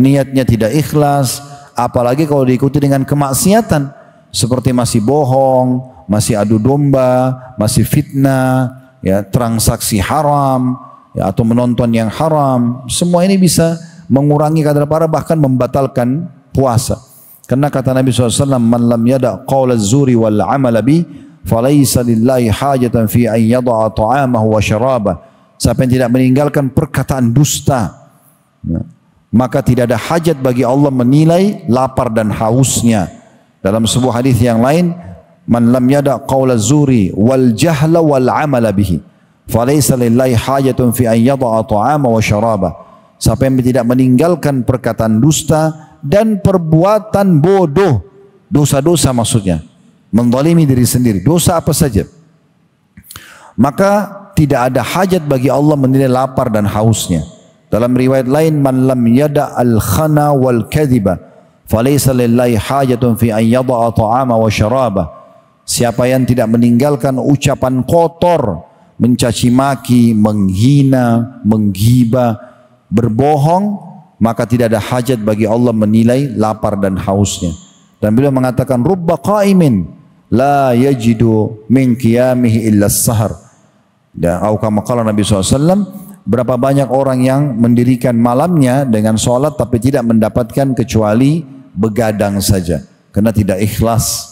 niatnya tidak ikhlas apalagi kalau diikuti dengan kemaksiatan seperti masih bohong masih adu domba masih fitnah ya transaksi haram ya, atau menonton yang haram, semua ini bisa mengurangi kadar parah bahkan membatalkan puasa. Karena kata Nabi SAW, Man lam yada qawla zuri wal amal bi, falaysa lillahi hajatan fi an yada'a ta'amahu wa syarabah. Siapa yang tidak meninggalkan perkataan dusta, ya, maka tidak ada hajat bagi Allah menilai lapar dan hausnya. Dalam sebuah hadis yang lain, Man lam yada qawla zuri wal jahla wal amal bihi. Falaysa lillahi hajatun fi ayyada'a ta'ama wa syaraba. Siapa yang tidak meninggalkan perkataan dusta dan perbuatan bodoh. Dosa-dosa maksudnya. Mendolimi diri sendiri. Dosa apa saja. Maka tidak ada hajat bagi Allah menilai lapar dan hausnya. Dalam riwayat lain, man lam yada al khana wal kadhiba, falaysa lillahi hajatun fi an yada'a ta'ama wa syaraba. Siapa yang tidak meninggalkan ucapan kotor mencaci maki, menghina, menghiba, berbohong, maka tidak ada hajat bagi Allah menilai lapar dan hausnya. Dan beliau mengatakan rubba qaimin la yajidu min qiyamihi illa sahar. Dan ya, au kama qala Nabi SAW berapa banyak orang yang mendirikan malamnya dengan sholat tapi tidak mendapatkan kecuali begadang saja karena tidak ikhlas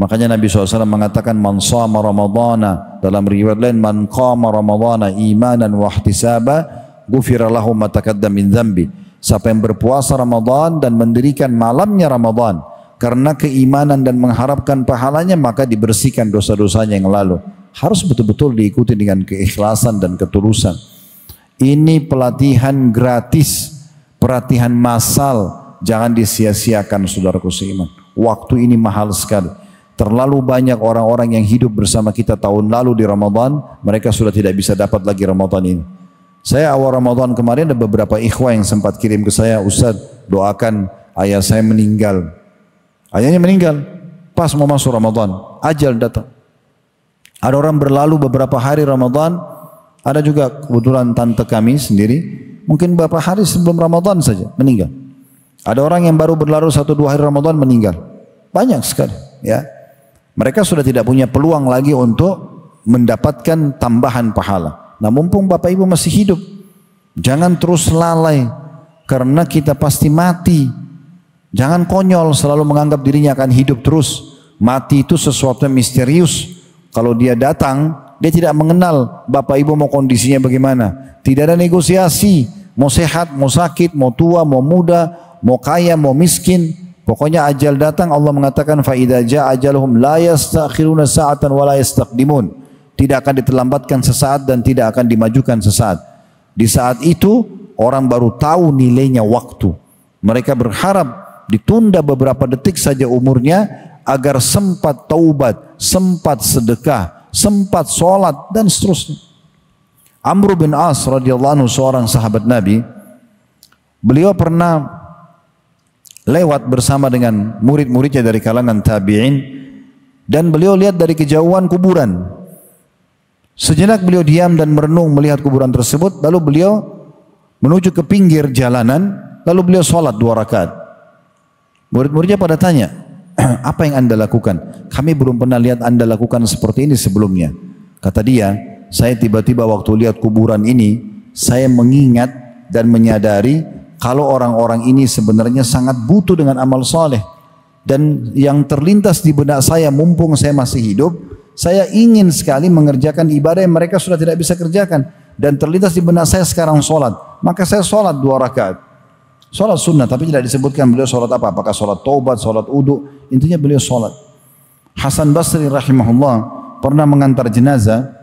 Makanya Nabi SAW mengatakan man sama ramadana dalam riwayat lain man qama ramadana imanan wa ihtisaba ghufira lahu ma taqaddam min dzambi. Siapa yang berpuasa Ramadan dan mendirikan malamnya Ramadan karena keimanan dan mengharapkan pahalanya maka dibersihkan dosa-dosanya yang lalu. Harus betul-betul diikuti dengan keikhlasan dan ketulusan. Ini pelatihan gratis, pelatihan massal, jangan disia-siakan saudaraku seiman. Waktu ini mahal sekali. Terlalu banyak orang-orang yang hidup bersama kita tahun lalu di Ramadan, mereka sudah tidak bisa dapat lagi Ramadan ini. Saya awal Ramadan kemarin ada beberapa ikhwah yang sempat kirim ke saya, Ustaz doakan ayah saya meninggal. Ayahnya meninggal, pas mau masuk Ramadan, ajal datang. Ada orang berlalu beberapa hari Ramadan, ada juga kebetulan tante kami sendiri, mungkin beberapa hari sebelum Ramadan saja meninggal. Ada orang yang baru berlalu satu dua hari Ramadan meninggal. Banyak sekali ya. Mereka sudah tidak punya peluang lagi untuk mendapatkan tambahan pahala. Nah mumpung Bapak Ibu masih hidup, jangan terus lalai karena kita pasti mati. Jangan konyol selalu menganggap dirinya akan hidup terus. Mati itu sesuatu yang misterius. Kalau dia datang, dia tidak mengenal Bapak Ibu mau kondisinya bagaimana. Tidak ada negosiasi, mau sehat, mau sakit, mau tua, mau muda, mau kaya, mau miskin. Pokoknya ajal datang Allah mengatakan faida ja ajaluhum la yastakhiruna sa'atan wa la yastaqdimun. Tidak akan ditelambatkan sesaat dan tidak akan dimajukan sesaat. Di saat itu orang baru tahu nilainya waktu. Mereka berharap ditunda beberapa detik saja umurnya agar sempat taubat, sempat sedekah, sempat sholat dan seterusnya. Amr bin As radhiyallahu anhu seorang sahabat Nabi, beliau pernah lewat bersama dengan murid-muridnya dari kalangan tabi'in dan beliau lihat dari kejauhan kuburan. Sejenak beliau diam dan merenung melihat kuburan tersebut lalu beliau menuju ke pinggir jalanan lalu beliau sholat dua rakaat. Murid-muridnya pada tanya, apa yang anda lakukan? Kami belum pernah lihat anda lakukan seperti ini sebelumnya. Kata dia, saya tiba-tiba waktu lihat kuburan ini, saya mengingat dan menyadari kalau orang-orang ini sebenarnya sangat butuh dengan amal soleh dan yang terlintas di benak saya mumpung saya masih hidup saya ingin sekali mengerjakan ibadah yang mereka sudah tidak bisa kerjakan dan terlintas di benak saya sekarang sholat maka saya sholat dua rakaat sholat sunnah tapi tidak disebutkan beliau sholat apa apakah sholat taubat, sholat udu intinya beliau sholat Hasan Basri rahimahullah pernah mengantar jenazah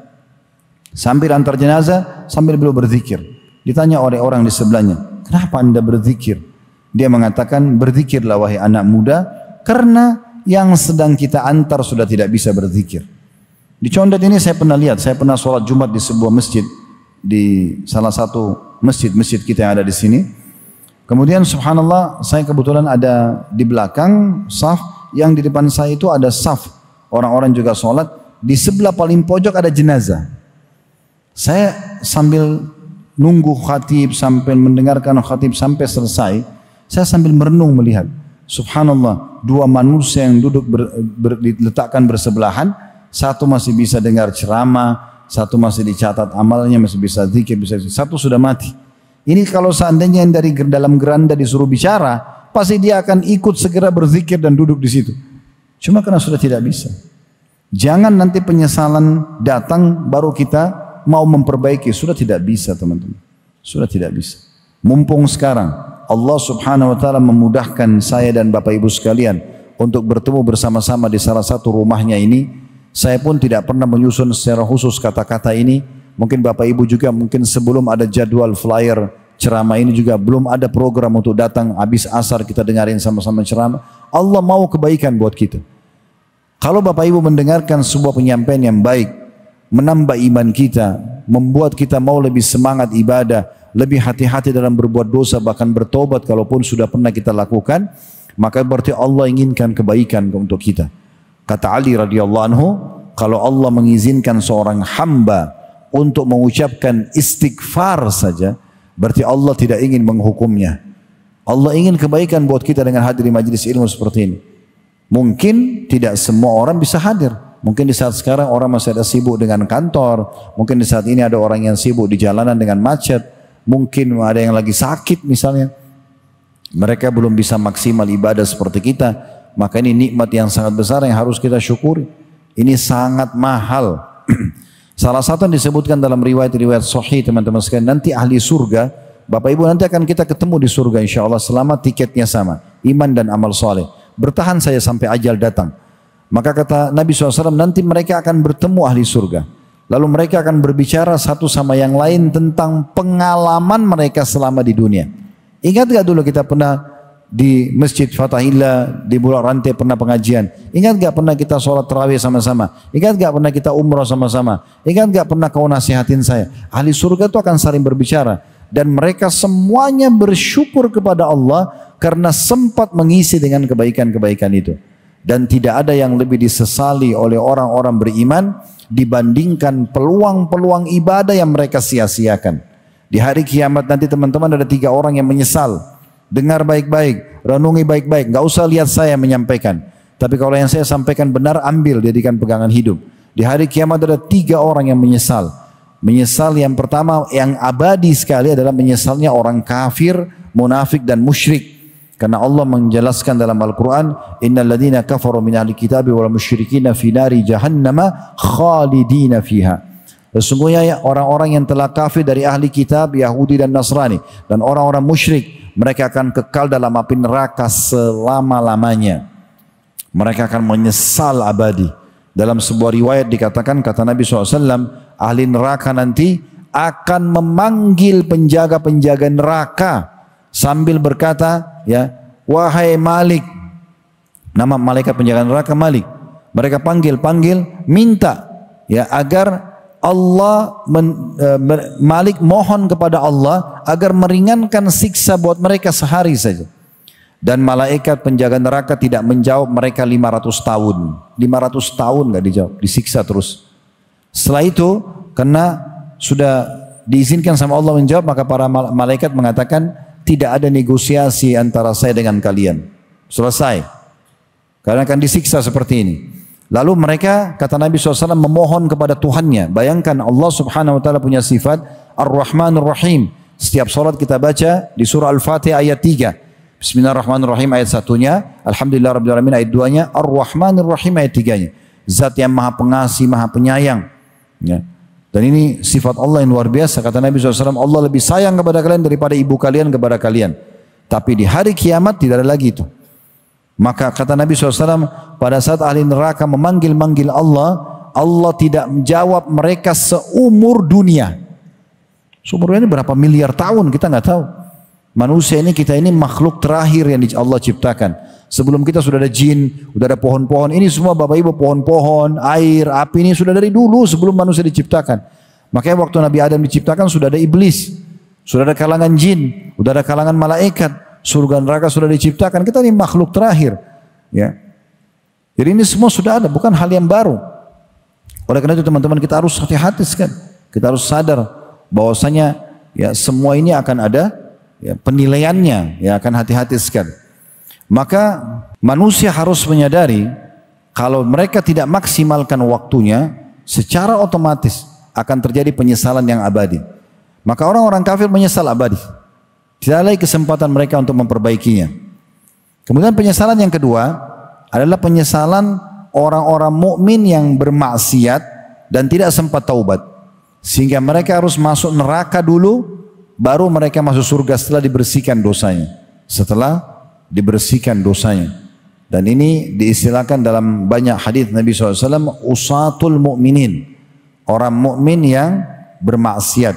sambil antar jenazah sambil beliau berzikir ditanya oleh orang di sebelahnya Kenapa anda berzikir? Dia mengatakan berzikirlah wahai anak muda karena yang sedang kita antar sudah tidak bisa berzikir. Di Condet ini saya pernah lihat, saya pernah sholat Jumat di sebuah masjid di salah satu masjid-masjid kita yang ada di sini. Kemudian subhanallah saya kebetulan ada di belakang saf yang di depan saya itu ada saf orang-orang juga sholat di sebelah paling pojok ada jenazah. Saya sambil nunggu khatib sampai mendengarkan khatib sampai selesai, saya sambil merenung melihat, subhanallah, dua manusia yang duduk ber, ber, diletakkan bersebelahan, satu masih bisa dengar ceramah, satu masih dicatat amalnya, masih bisa zikir, bisa satu sudah mati. Ini kalau seandainya yang dari dalam geranda disuruh bicara, pasti dia akan ikut segera berzikir dan duduk di situ. Cuma karena sudah tidak bisa. Jangan nanti penyesalan datang baru kita mau memperbaiki sudah tidak bisa teman-teman. Sudah tidak bisa. Mumpung sekarang Allah Subhanahu wa taala memudahkan saya dan Bapak Ibu sekalian untuk bertemu bersama-sama di salah satu rumahnya ini. Saya pun tidak pernah menyusun secara khusus kata-kata ini. Mungkin Bapak Ibu juga mungkin sebelum ada jadwal flyer ceramah ini juga belum ada program untuk datang habis asar kita dengarin sama-sama ceramah. Allah mau kebaikan buat kita. Kalau Bapak Ibu mendengarkan sebuah penyampaian yang baik, menambah iman kita, membuat kita mau lebih semangat ibadah, lebih hati-hati dalam berbuat dosa bahkan bertobat kalaupun sudah pernah kita lakukan, maka berarti Allah inginkan kebaikan untuk kita. Kata Ali radhiyallahu anhu, kalau Allah mengizinkan seorang hamba untuk mengucapkan istighfar saja, berarti Allah tidak ingin menghukumnya. Allah ingin kebaikan buat kita dengan hadir di majelis ilmu seperti ini. Mungkin tidak semua orang bisa hadir. Mungkin di saat sekarang orang masih ada sibuk dengan kantor. Mungkin di saat ini ada orang yang sibuk di jalanan dengan macet. Mungkin ada yang lagi sakit misalnya. Mereka belum bisa maksimal ibadah seperti kita. Maka ini nikmat yang sangat besar yang harus kita syukuri. Ini sangat mahal. Salah satu yang disebutkan dalam riwayat-riwayat sahih teman-teman sekalian. Nanti ahli surga, Bapak Ibu nanti akan kita ketemu di surga insya Allah selama tiketnya sama. Iman dan amal soleh. Bertahan saya sampai ajal datang. Maka kata Nabi SAW nanti mereka akan bertemu ahli surga. Lalu mereka akan berbicara satu sama yang lain tentang pengalaman mereka selama di dunia. Ingat gak dulu kita pernah di Masjid Fatahillah, di Bulan Rantai pernah pengajian. Ingat gak pernah kita sholat terawih sama-sama? Ingat gak pernah kita umroh sama-sama? Ingat gak pernah kau nasihatin saya? Ahli surga itu akan saling berbicara. Dan mereka semuanya bersyukur kepada Allah karena sempat mengisi dengan kebaikan-kebaikan itu dan tidak ada yang lebih disesali oleh orang-orang beriman dibandingkan peluang-peluang ibadah yang mereka sia-siakan. Di hari kiamat nanti teman-teman ada tiga orang yang menyesal. Dengar baik-baik, renungi baik-baik, gak usah lihat saya menyampaikan. Tapi kalau yang saya sampaikan benar, ambil jadikan pegangan hidup. Di hari kiamat ada tiga orang yang menyesal. Menyesal yang pertama, yang abadi sekali adalah menyesalnya orang kafir, munafik dan musyrik. Karena Allah menjelaskan dalam Al-Quran, Innal ladhina kafaru min ahli kitabi wal musyrikina fi nari jahannama khalidina fiha. Sesungguhnya ya, orang-orang yang telah kafir dari ahli kitab, Yahudi dan Nasrani, dan orang-orang musyrik, mereka akan kekal dalam api neraka selama-lamanya. Mereka akan menyesal abadi. Dalam sebuah riwayat dikatakan, kata Nabi SAW, ahli neraka nanti akan memanggil penjaga-penjaga neraka sambil berkata ya wahai Malik nama malaikat penjaga neraka Malik mereka panggil panggil minta ya agar Allah men, e, Malik mohon kepada Allah agar meringankan siksa buat mereka sehari saja dan malaikat penjaga neraka tidak menjawab mereka 500 tahun 500 tahun nggak dijawab disiksa terus setelah itu karena sudah diizinkan sama Allah menjawab maka para malaikat mengatakan tidak ada negosiasi antara saya dengan kalian. Selesai. Kalian akan disiksa seperti ini. Lalu mereka kata Nabi SAW memohon kepada Tuhannya. Bayangkan Allah Subhanahu Wa Taala punya sifat ar ar Rahim. Setiap solat kita baca di surah Al-Fatihah ayat 3. Bismillahirrahmanirrahim ayat satunya. Alhamdulillah Rabbil Alamin ayat 2 nya. Ar-Rahmanir Rahim ayat 3 nya. Zat yang maha pengasih, maha penyayang. Ya. Dan ini sifat Allah yang luar biasa. Kata Nabi SAW, Allah lebih sayang kepada kalian daripada ibu kalian kepada kalian. Tapi di hari kiamat tidak ada lagi itu. Maka kata Nabi SAW, pada saat ahli neraka memanggil-manggil Allah, Allah tidak menjawab mereka seumur dunia. Seumur dunia ini berapa miliar tahun kita nggak tahu. Manusia ini kita ini makhluk terakhir yang Allah ciptakan. Sebelum kita sudah ada jin, sudah ada pohon-pohon. Ini semua Bapak Ibu pohon-pohon, air, api ini sudah dari dulu sebelum manusia diciptakan. Makanya waktu Nabi Adam diciptakan sudah ada iblis. Sudah ada kalangan jin, sudah ada kalangan malaikat. Surga neraka sudah diciptakan. Kita ini makhluk terakhir. Ya. Jadi ini semua sudah ada, bukan hal yang baru. Oleh karena itu teman-teman kita harus hati-hati sekali. Kita harus sadar bahwasanya ya semua ini akan ada ya, penilaiannya ya akan hati-hati sekali. Maka manusia harus menyadari kalau mereka tidak maksimalkan waktunya secara otomatis akan terjadi penyesalan yang abadi. Maka orang-orang kafir menyesal abadi. Tidak ada kesempatan mereka untuk memperbaikinya. Kemudian penyesalan yang kedua adalah penyesalan orang-orang mukmin yang bermaksiat dan tidak sempat taubat. Sehingga mereka harus masuk neraka dulu baru mereka masuk surga setelah dibersihkan dosanya. Setelah dibersihkan dosanya. Dan ini diistilahkan dalam banyak hadis Nabi SAW, usatul mu'minin. Orang mukmin yang bermaksiat.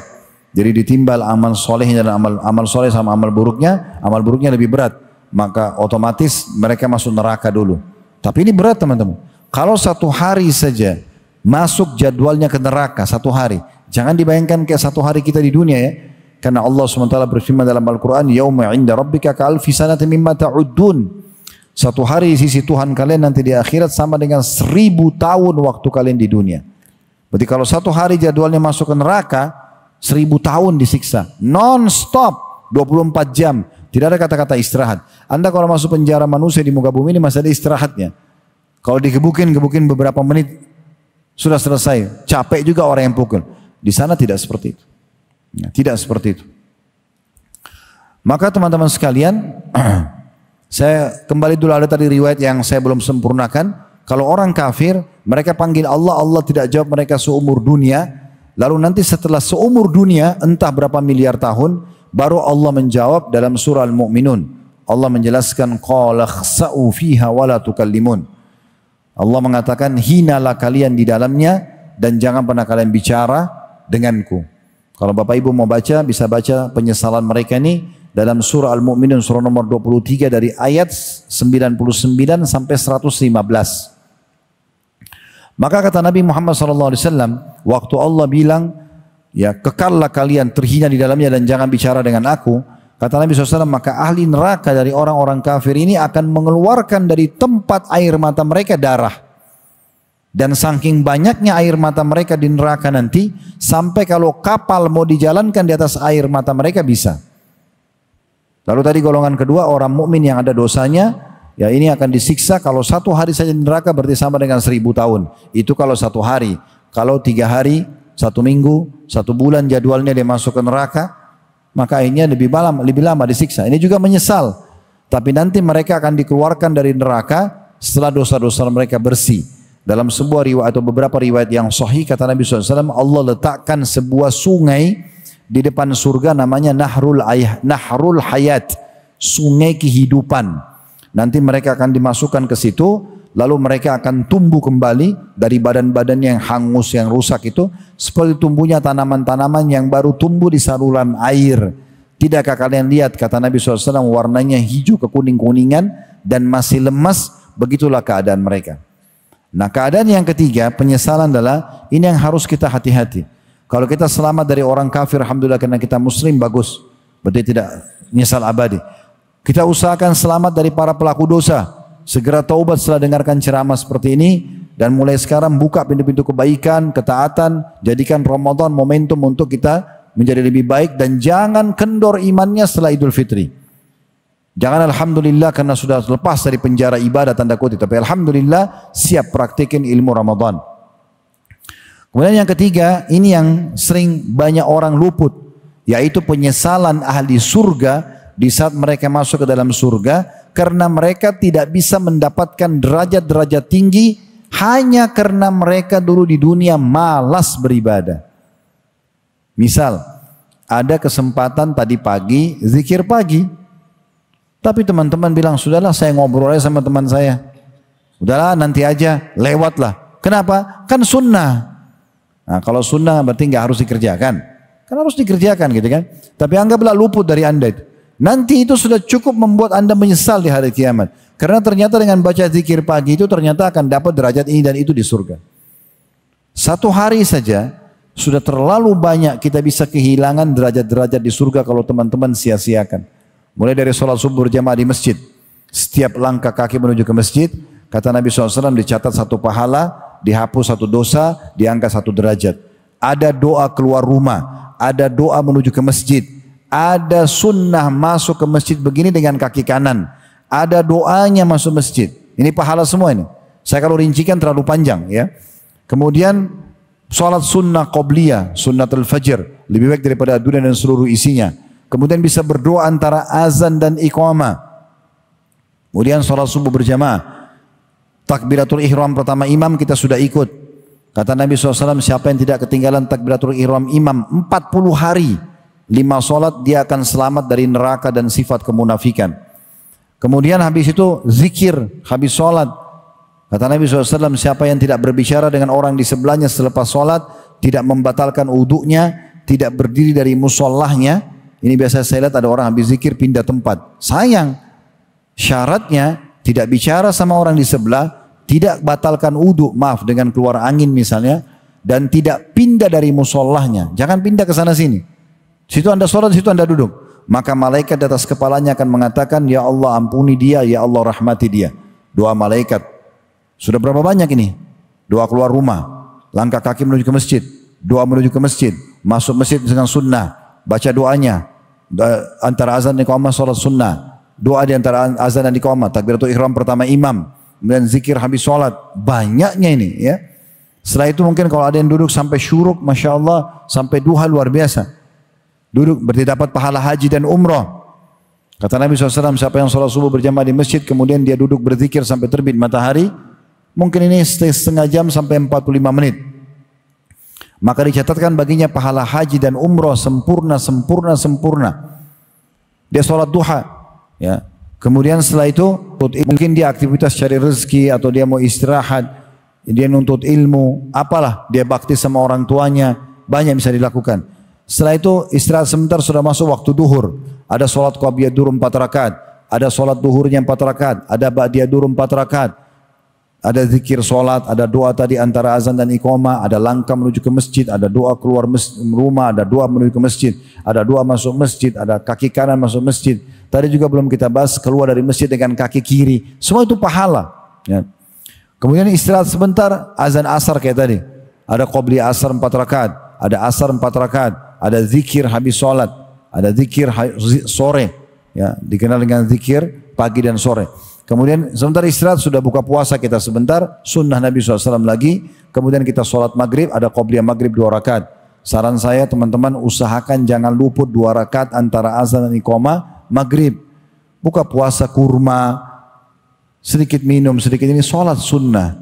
Jadi ditimbal amal solehnya dan amal, amal soleh sama amal buruknya, amal buruknya lebih berat. Maka otomatis mereka masuk neraka dulu. Tapi ini berat teman-teman. Kalau satu hari saja masuk jadwalnya ke neraka, satu hari. Jangan dibayangkan kayak satu hari kita di dunia ya. Karena Allah SWT berfirman dalam Al-Quran, Yauma inda rabbika ka'alfi sanati mimma ta'udun. Satu hari sisi Tuhan kalian nanti di akhirat sama dengan seribu tahun waktu kalian di dunia. Berarti kalau satu hari jadwalnya masuk ke neraka, seribu tahun disiksa. Non-stop, 24 jam. Tidak ada kata-kata istirahat. Anda kalau masuk penjara manusia di muka bumi ini masih ada istirahatnya. Kalau dikebukin, kebukin beberapa menit, sudah selesai. Capek juga orang yang pukul. Di sana tidak seperti itu. Ya, tidak seperti itu. Maka teman-teman sekalian, saya kembali dulu ada tadi riwayat yang saya belum sempurnakan. Kalau orang kafir, mereka panggil Allah, Allah tidak jawab mereka seumur dunia. Lalu nanti setelah seumur dunia, entah berapa miliar tahun, baru Allah menjawab dalam surah Al-Mu'minun. Allah menjelaskan, Qala khsa'u fiha tukallimun. Allah mengatakan, hinalah kalian di dalamnya dan jangan pernah kalian bicara denganku. Kalau Bapak Ibu mau baca, bisa baca penyesalan mereka ini dalam surah Al-Mu'minun surah nomor 23 dari ayat 99 sampai 115. Maka kata Nabi Muhammad SAW, waktu Allah bilang, ya kekallah kalian terhina di dalamnya dan jangan bicara dengan aku. Kata Nabi SAW, maka ahli neraka dari orang-orang kafir ini akan mengeluarkan dari tempat air mata mereka darah. Dan saking banyaknya air mata mereka di neraka nanti, sampai kalau kapal mau dijalankan di atas air mata mereka bisa. Lalu tadi golongan kedua orang mukmin yang ada dosanya, ya ini akan disiksa kalau satu hari saja di neraka berarti sama dengan seribu tahun. Itu kalau satu hari. Kalau tiga hari, satu minggu, satu bulan jadwalnya dia masuk ke neraka, maka akhirnya lebih lama, lebih lama disiksa. Ini juga menyesal. Tapi nanti mereka akan dikeluarkan dari neraka setelah dosa-dosa mereka bersih. Dalam sebuah riwayat atau beberapa riwayat yang sahih kata Nabi SAW, Allah letakkan sebuah sungai di depan surga namanya Nahrul Ayah, Nahrul Hayat, sungai kehidupan. Nanti mereka akan dimasukkan ke situ, lalu mereka akan tumbuh kembali dari badan-badan yang hangus, yang rusak itu, seperti tumbuhnya tanaman-tanaman yang baru tumbuh di saluran air. Tidakkah kalian lihat kata Nabi SAW warnanya hijau kekuning-kuningan dan masih lemas, begitulah keadaan mereka. Nah keadaan yang ketiga penyesalan adalah ini yang harus kita hati-hati. Kalau kita selamat dari orang kafir, Alhamdulillah karena kita muslim bagus. Berarti tidak nyesal abadi. Kita usahakan selamat dari para pelaku dosa. Segera taubat setelah dengarkan ceramah seperti ini. Dan mulai sekarang buka pintu-pintu kebaikan, ketaatan. Jadikan Ramadan momentum untuk kita menjadi lebih baik. Dan jangan kendor imannya setelah Idul Fitri. Jangan Alhamdulillah karena sudah lepas dari penjara ibadah tanda kutip. Tapi Alhamdulillah siap praktikin ilmu Ramadan. Kemudian yang ketiga, ini yang sering banyak orang luput. Yaitu penyesalan ahli surga di saat mereka masuk ke dalam surga. Karena mereka tidak bisa mendapatkan derajat-derajat tinggi hanya karena mereka dulu di dunia malas beribadah. Misal, ada kesempatan tadi pagi, zikir pagi tapi teman-teman bilang, sudahlah saya ngobrol aja sama teman saya. Udahlah nanti aja, lewatlah. Kenapa? Kan sunnah. Nah, kalau sunnah berarti nggak harus dikerjakan. Kan harus dikerjakan gitu kan. Tapi anggaplah luput dari anda itu. Nanti itu sudah cukup membuat anda menyesal di hari kiamat. Karena ternyata dengan baca zikir pagi itu ternyata akan dapat derajat ini dan itu di surga. Satu hari saja sudah terlalu banyak kita bisa kehilangan derajat-derajat di surga kalau teman-teman sia-siakan. Mulai dari sholat subuh berjamaah di masjid. Setiap langkah kaki menuju ke masjid, kata Nabi SAW dicatat satu pahala, dihapus satu dosa, diangkat satu derajat. Ada doa keluar rumah, ada doa menuju ke masjid, ada sunnah masuk ke masjid begini dengan kaki kanan, ada doanya masuk masjid. Ini pahala semua ini. Saya kalau rincikan terlalu panjang ya. Kemudian sholat sunnah qobliyah, sunnah fajr. Lebih baik daripada dunia dan seluruh isinya. Kemudian bisa berdoa antara azan dan iqamah. Kemudian sholat subuh berjamaah. Takbiratul ihram pertama imam kita sudah ikut. Kata Nabi SAW siapa yang tidak ketinggalan takbiratul ihram imam 40 hari. Lima sholat dia akan selamat dari neraka dan sifat kemunafikan. Kemudian habis itu zikir, habis sholat. Kata Nabi SAW siapa yang tidak berbicara dengan orang di sebelahnya selepas sholat. Tidak membatalkan uduknya, tidak berdiri dari musolahnya ini biasa saya lihat ada orang habis zikir pindah tempat. Sayang. Syaratnya tidak bicara sama orang di sebelah, tidak batalkan wudhu, maaf dengan keluar angin misalnya, dan tidak pindah dari musolahnya. Jangan pindah ke sana sini. Situ anda sholat, situ anda duduk. Maka malaikat di atas kepalanya akan mengatakan, Ya Allah ampuni dia, Ya Allah rahmati dia. Doa malaikat. Sudah berapa banyak ini? Doa keluar rumah, langkah kaki menuju ke masjid, doa menuju ke masjid, masuk masjid dengan sunnah, baca doanya, antara azan dan iqamah salat sunnah. Doa di antara azan dan iqamah, takbiratul ihram pertama imam, kemudian zikir habis salat. Banyaknya ini ya. Setelah itu mungkin kalau ada yang duduk sampai syuruk, Masya Allah, sampai duha luar biasa. Duduk berarti dapat pahala haji dan umrah. Kata Nabi SAW, siapa yang sholat subuh berjamaah di masjid, kemudian dia duduk berzikir sampai terbit matahari, mungkin ini setengah jam sampai 45 menit. Maka dicatatkan baginya pahala haji dan umroh sempurna, sempurna, sempurna. Dia sholat duha. Ya. Kemudian setelah itu, mungkin dia aktivitas cari rezeki atau dia mau istirahat, dia nuntut ilmu, apalah, dia bakti sama orang tuanya, banyak bisa dilakukan. Setelah itu istirahat sebentar sudah masuk waktu duhur. Ada sholat qabiyah duhur 4 rakaat, ada sholat duhurnya 4 rakaat, ada ba'diyah duhur 4 rakaat, ada zikir solat, ada doa tadi antara azan dan iqamah, ada langkah menuju ke masjid, ada doa keluar rumah, ada doa menuju ke masjid, ada doa masuk masjid, ada kaki kanan masuk masjid. Tadi juga belum kita bahas keluar dari masjid dengan kaki kiri. Semua itu pahala. Ya. Kemudian istirahat sebentar, azan asar kayak tadi. Ada qobli asar empat rakaat, ada asar empat rakaat, ada zikir habis solat, ada zikir sore. Ya, dikenal dengan zikir pagi dan sore. Kemudian sebentar istirahat sudah buka puasa kita sebentar. Sunnah Nabi SAW lagi. Kemudian kita sholat maghrib. Ada qobliyah maghrib dua rakaat. Saran saya teman-teman usahakan jangan luput dua rakaat antara azan dan iqamah maghrib. Buka puasa kurma. Sedikit minum, sedikit ini sholat sunnah.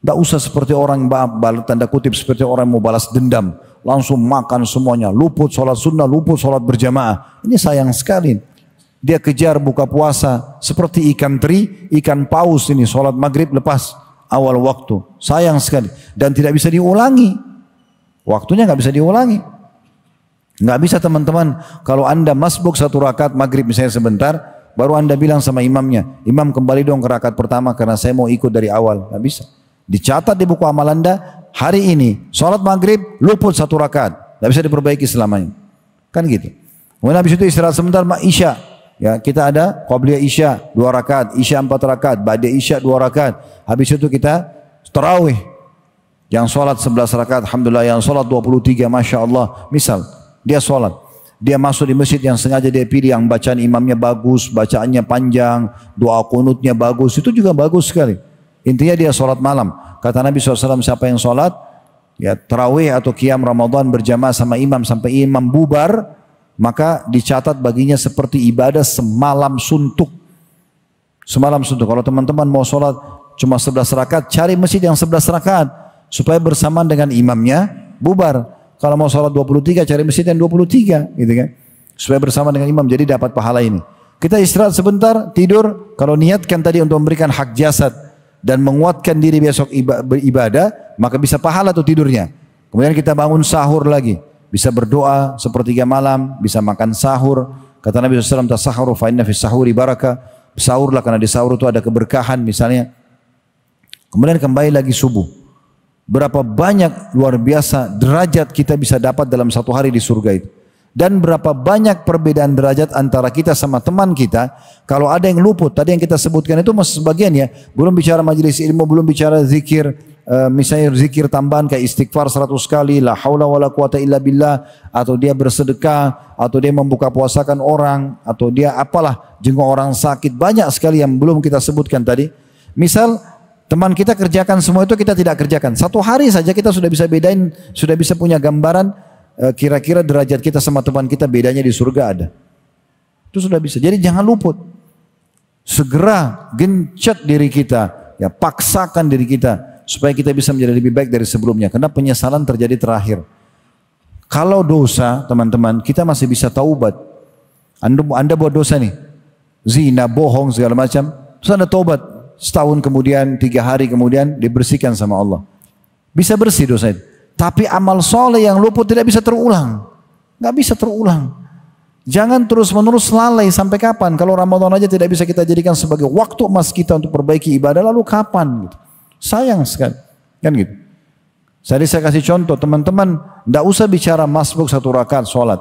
Tidak usah seperti orang babal, tanda kutip seperti orang mau balas dendam. Langsung makan semuanya, luput sholat sunnah, luput sholat berjamaah. Ini sayang sekali. Dia kejar buka puasa seperti ikan teri, ikan paus ini sholat maghrib lepas awal waktu. Sayang sekali. Dan tidak bisa diulangi. Waktunya nggak bisa diulangi. Nggak bisa teman-teman, kalau anda masbuk satu rakaat maghrib misalnya sebentar, baru anda bilang sama imamnya, imam kembali dong ke rakaat pertama karena saya mau ikut dari awal. Nggak bisa. Dicatat di buku amal anda, hari ini, sholat maghrib, luput satu rakaat. Nggak bisa diperbaiki selamanya. Kan gitu. Kemudian habis itu istirahat sebentar, isya. Ya, kita ada qabliyah isya dua rakaat, isya empat rakaat, ba'da isya dua rakaat. Habis itu kita tarawih. Yang sholat 11 rakaat, Alhamdulillah. Yang sholat 23, Masya Allah. Misal, dia sholat. Dia masuk di masjid yang sengaja dia pilih yang bacaan imamnya bagus, bacaannya panjang, doa kunutnya bagus. Itu juga bagus sekali. Intinya dia sholat malam. Kata Nabi SAW, siapa yang sholat? Ya, terawih atau kiam Ramadan berjamaah sama imam sampai imam bubar, maka dicatat baginya seperti ibadah semalam suntuk. Semalam suntuk. Kalau teman-teman mau sholat cuma 11 rakaat, cari masjid yang 11 rakaat supaya bersamaan dengan imamnya bubar. Kalau mau sholat 23, cari masjid yang 23, gitu kan? Supaya bersama dengan imam. Jadi dapat pahala ini. Kita istirahat sebentar, tidur. Kalau niatkan tadi untuk memberikan hak jasad dan menguatkan diri besok ibadah, maka bisa pahala tuh tidurnya. Kemudian kita bangun sahur lagi bisa berdoa sepertiga malam, bisa makan sahur. Kata Nabi SAW, tasahuru fa inna fis sahuri barakah Sahurlah karena di sahur itu ada keberkahan misalnya. Kemudian kembali lagi subuh. Berapa banyak luar biasa derajat kita bisa dapat dalam satu hari di surga itu. Dan berapa banyak perbedaan derajat antara kita sama teman kita. Kalau ada yang luput, tadi yang kita sebutkan itu masih sebagian ya. Belum bicara majelis ilmu, belum bicara zikir, Eh, misalnya zikir tambahan kayak istighfar 100 kali la haula wala quwata illa billah atau dia bersedekah atau dia membuka puasakan orang atau dia apalah jenguk orang sakit banyak sekali yang belum kita sebutkan tadi misal teman kita kerjakan semua itu kita tidak kerjakan satu hari saja kita sudah bisa bedain sudah bisa punya gambaran eh, kira-kira derajat kita sama teman kita bedanya di surga ada itu sudah bisa jadi jangan luput segera gencet diri kita ya paksakan diri kita supaya kita bisa menjadi lebih baik dari sebelumnya. Karena penyesalan terjadi terakhir. Kalau dosa, teman-teman, kita masih bisa taubat. Anda, anda buat dosa nih, zina, bohong, segala macam. Terus Anda taubat, setahun kemudian, tiga hari kemudian, dibersihkan sama Allah. Bisa bersih dosa itu. Tapi amal soleh yang luput tidak bisa terulang. Nggak bisa terulang. Jangan terus-menerus lalai sampai kapan. Kalau Ramadan aja tidak bisa kita jadikan sebagai waktu emas kita untuk perbaiki ibadah, lalu kapan? Gitu. Sayang sekali. Kan gitu. Tadi saya kasih contoh, teman-teman tidak usah bicara masbuk satu rakaat sholat.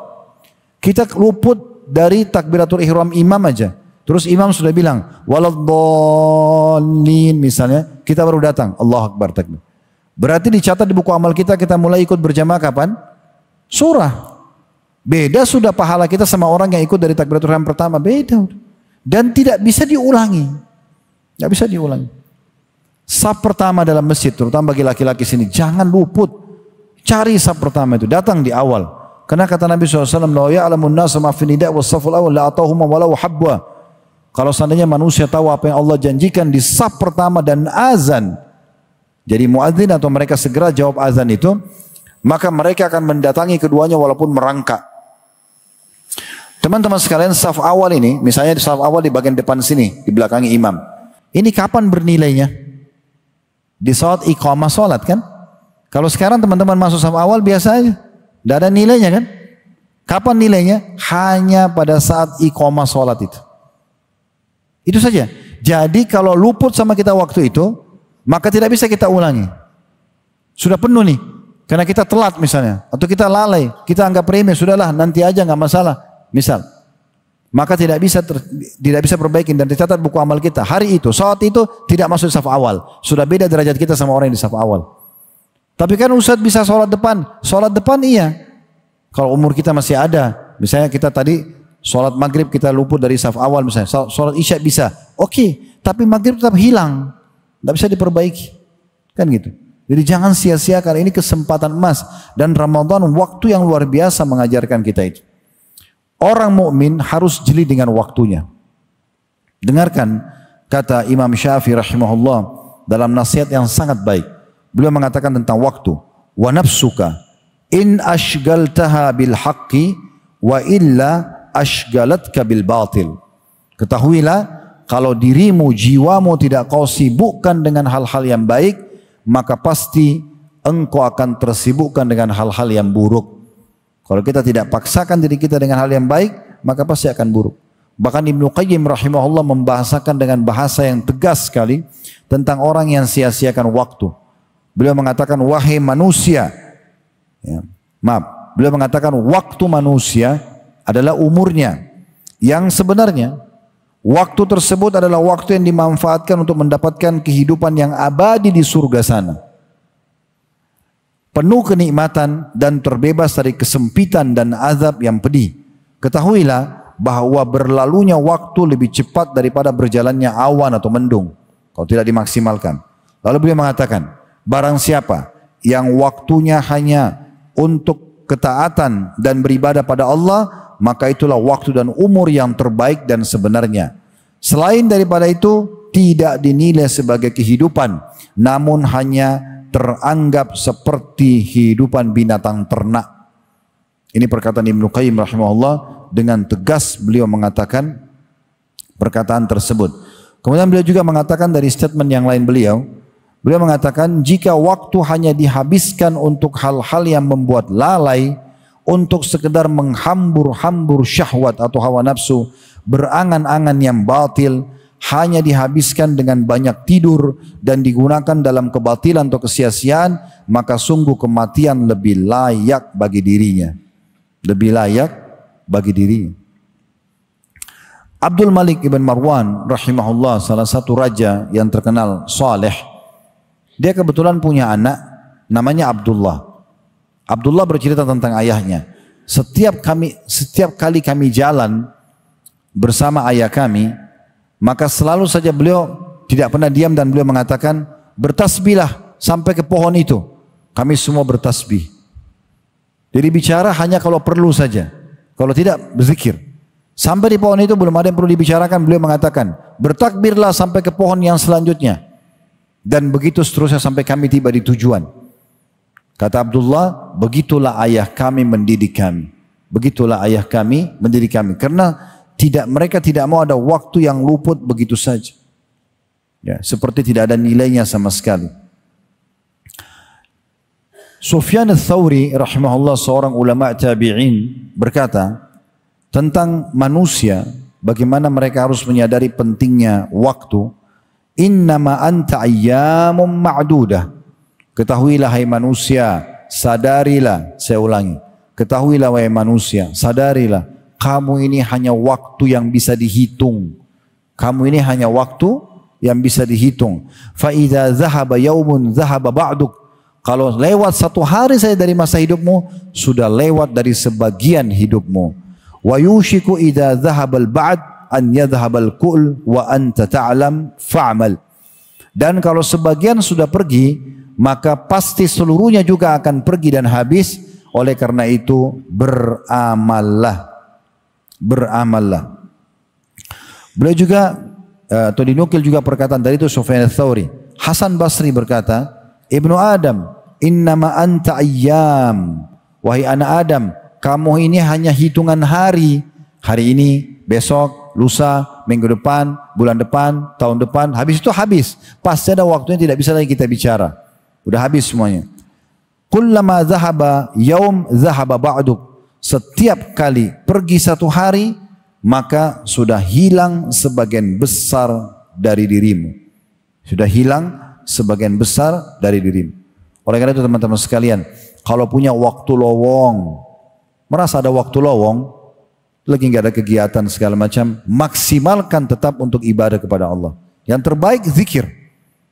Kita luput dari takbiratul ihram imam aja. Terus imam sudah bilang, waladhalin misalnya, kita baru datang, Allah Akbar takbir. Berarti dicatat di buku amal kita, kita mulai ikut berjamaah kapan? Surah. Beda sudah pahala kita sama orang yang ikut dari takbiratul ihram pertama, beda. Dan tidak bisa diulangi. Tidak bisa diulangi. Sub pertama dalam masjid, terutama bagi laki-laki sini, jangan luput. Cari sub pertama itu, datang di awal. Karena kata Nabi SAW, La ya'lamun nasa ma'fin ida' wa saful awal la'atahumma walau habwa. Kalau seandainya manusia tahu apa yang Allah janjikan di sub pertama dan azan. Jadi muadzin atau mereka segera jawab azan itu, maka mereka akan mendatangi keduanya walaupun merangkak. Teman-teman sekalian, saf awal ini, misalnya saf awal di bagian depan sini, di belakang imam. Ini kapan bernilainya? Di saat iqamah sholat kan. Kalau sekarang teman-teman masuk sama awal biasa aja. Tidak ada nilainya kan. Kapan nilainya? Hanya pada saat iqamah sholat itu. Itu saja. Jadi kalau luput sama kita waktu itu, maka tidak bisa kita ulangi. Sudah penuh nih. Karena kita telat misalnya. Atau kita lalai. Kita anggap remeh. Sudahlah nanti aja nggak masalah. Misal maka tidak bisa ter, tidak bisa perbaikin dan dicatat buku amal kita hari itu saat itu tidak masuk saf awal sudah beda derajat kita sama orang yang di saf awal tapi kan Ustadz bisa sholat depan sholat depan iya kalau umur kita masih ada misalnya kita tadi sholat maghrib kita luput dari saf awal misalnya sholat isya bisa oke okay, tapi maghrib tetap hilang tidak bisa diperbaiki kan gitu jadi jangan sia-siakan ini kesempatan emas dan Ramadan waktu yang luar biasa mengajarkan kita itu Orang mukmin harus jeli dengan waktunya. Dengarkan kata Imam Syafi'i rahimahullah dalam nasihat yang sangat baik. Beliau mengatakan tentang waktu. Wa nafsuka in ashgaltaha bil haqqi wa illa ashgalatka bil batil. Ketahuilah kalau dirimu, jiwamu tidak kau sibukkan dengan hal-hal yang baik, maka pasti engkau akan tersibukkan dengan hal-hal yang buruk. Kalau kita tidak paksakan diri kita dengan hal yang baik, maka pasti akan buruk. Bahkan Ibnu Qayyim rahimahullah membahasakan dengan bahasa yang tegas sekali tentang orang yang sia-siakan waktu. Beliau mengatakan wahai manusia, ya, maaf, beliau mengatakan waktu manusia adalah umurnya yang sebenarnya waktu tersebut adalah waktu yang dimanfaatkan untuk mendapatkan kehidupan yang abadi di surga sana penuh kenikmatan dan terbebas dari kesempitan dan azab yang pedih. Ketahuilah bahwa berlalunya waktu lebih cepat daripada berjalannya awan atau mendung kalau tidak dimaksimalkan. Lalu beliau mengatakan, barang siapa yang waktunya hanya untuk ketaatan dan beribadah pada Allah, maka itulah waktu dan umur yang terbaik dan sebenarnya. Selain daripada itu, tidak dinilai sebagai kehidupan, namun hanya teranggap seperti hidupan binatang ternak. Ini perkataan Ibnu Qayyim rahimahullah dengan tegas beliau mengatakan perkataan tersebut. Kemudian beliau juga mengatakan dari statement yang lain beliau, beliau mengatakan jika waktu hanya dihabiskan untuk hal-hal yang membuat lalai, untuk sekedar menghambur-hambur syahwat atau hawa nafsu, berangan-angan yang batil, hanya dihabiskan dengan banyak tidur dan digunakan dalam kebatilan atau kesia-siaan, maka sungguh kematian lebih layak bagi dirinya. Lebih layak bagi dirinya. Abdul Malik ibn Marwan rahimahullah salah satu raja yang terkenal saleh. Dia kebetulan punya anak namanya Abdullah. Abdullah bercerita tentang ayahnya. Setiap kami setiap kali kami jalan bersama ayah kami, maka selalu saja beliau tidak pernah diam dan beliau mengatakan, bertasbihlah sampai ke pohon itu. Kami semua bertasbih. Jadi bicara hanya kalau perlu saja. Kalau tidak berzikir. Sampai di pohon itu belum ada yang perlu dibicarakan. Beliau mengatakan, bertakbirlah sampai ke pohon yang selanjutnya. Dan begitu seterusnya sampai kami tiba di tujuan. Kata Abdullah, begitulah ayah kami mendidik kami. Begitulah ayah kami mendidik kami. Karena tidak mereka tidak mau ada waktu yang luput begitu saja. Ya, seperti tidak ada nilainya sama sekali. Sufyan al-Thawri rahimahullah seorang ulama tabi'in berkata tentang manusia bagaimana mereka harus menyadari pentingnya waktu innama anta ayyamum ma'dudah ketahuilah hai manusia sadarilah saya ulangi ketahuilah wahai manusia sadarilah kamu ini hanya waktu yang bisa dihitung. Kamu ini hanya waktu yang bisa dihitung. Faidah zahaba yaumun zahaba ba'duk. Kalau lewat satu hari saya dari masa hidupmu, sudah lewat dari sebagian hidupmu. Wa yushiku idza zahabal ba'd an yadhhabal ku'l wa anta ta'lam fa'amal. Dan kalau sebagian sudah pergi, maka pasti seluruhnya juga akan pergi dan habis. Oleh karena itu, beramallah beramallah. Beliau juga eh, atau dinukil juga perkataan tadi itu Sufyan Tsauri. Hasan Basri berkata, Ibnu Adam, innama anta ayyam. Wahai anak Adam, kamu ini hanya hitungan hari. Hari ini, besok, lusa, minggu depan, bulan depan, tahun depan. Habis itu habis. Pasti ada waktunya tidak bisa lagi kita bicara. Udah habis semuanya. Kullama zahaba yaum zahaba ba'duk setiap kali pergi satu hari, maka sudah hilang sebagian besar dari dirimu. Sudah hilang sebagian besar dari dirimu. Oleh karena itu teman-teman sekalian, kalau punya waktu lowong, merasa ada waktu lowong, lagi nggak ada kegiatan segala macam, maksimalkan tetap untuk ibadah kepada Allah. Yang terbaik zikir,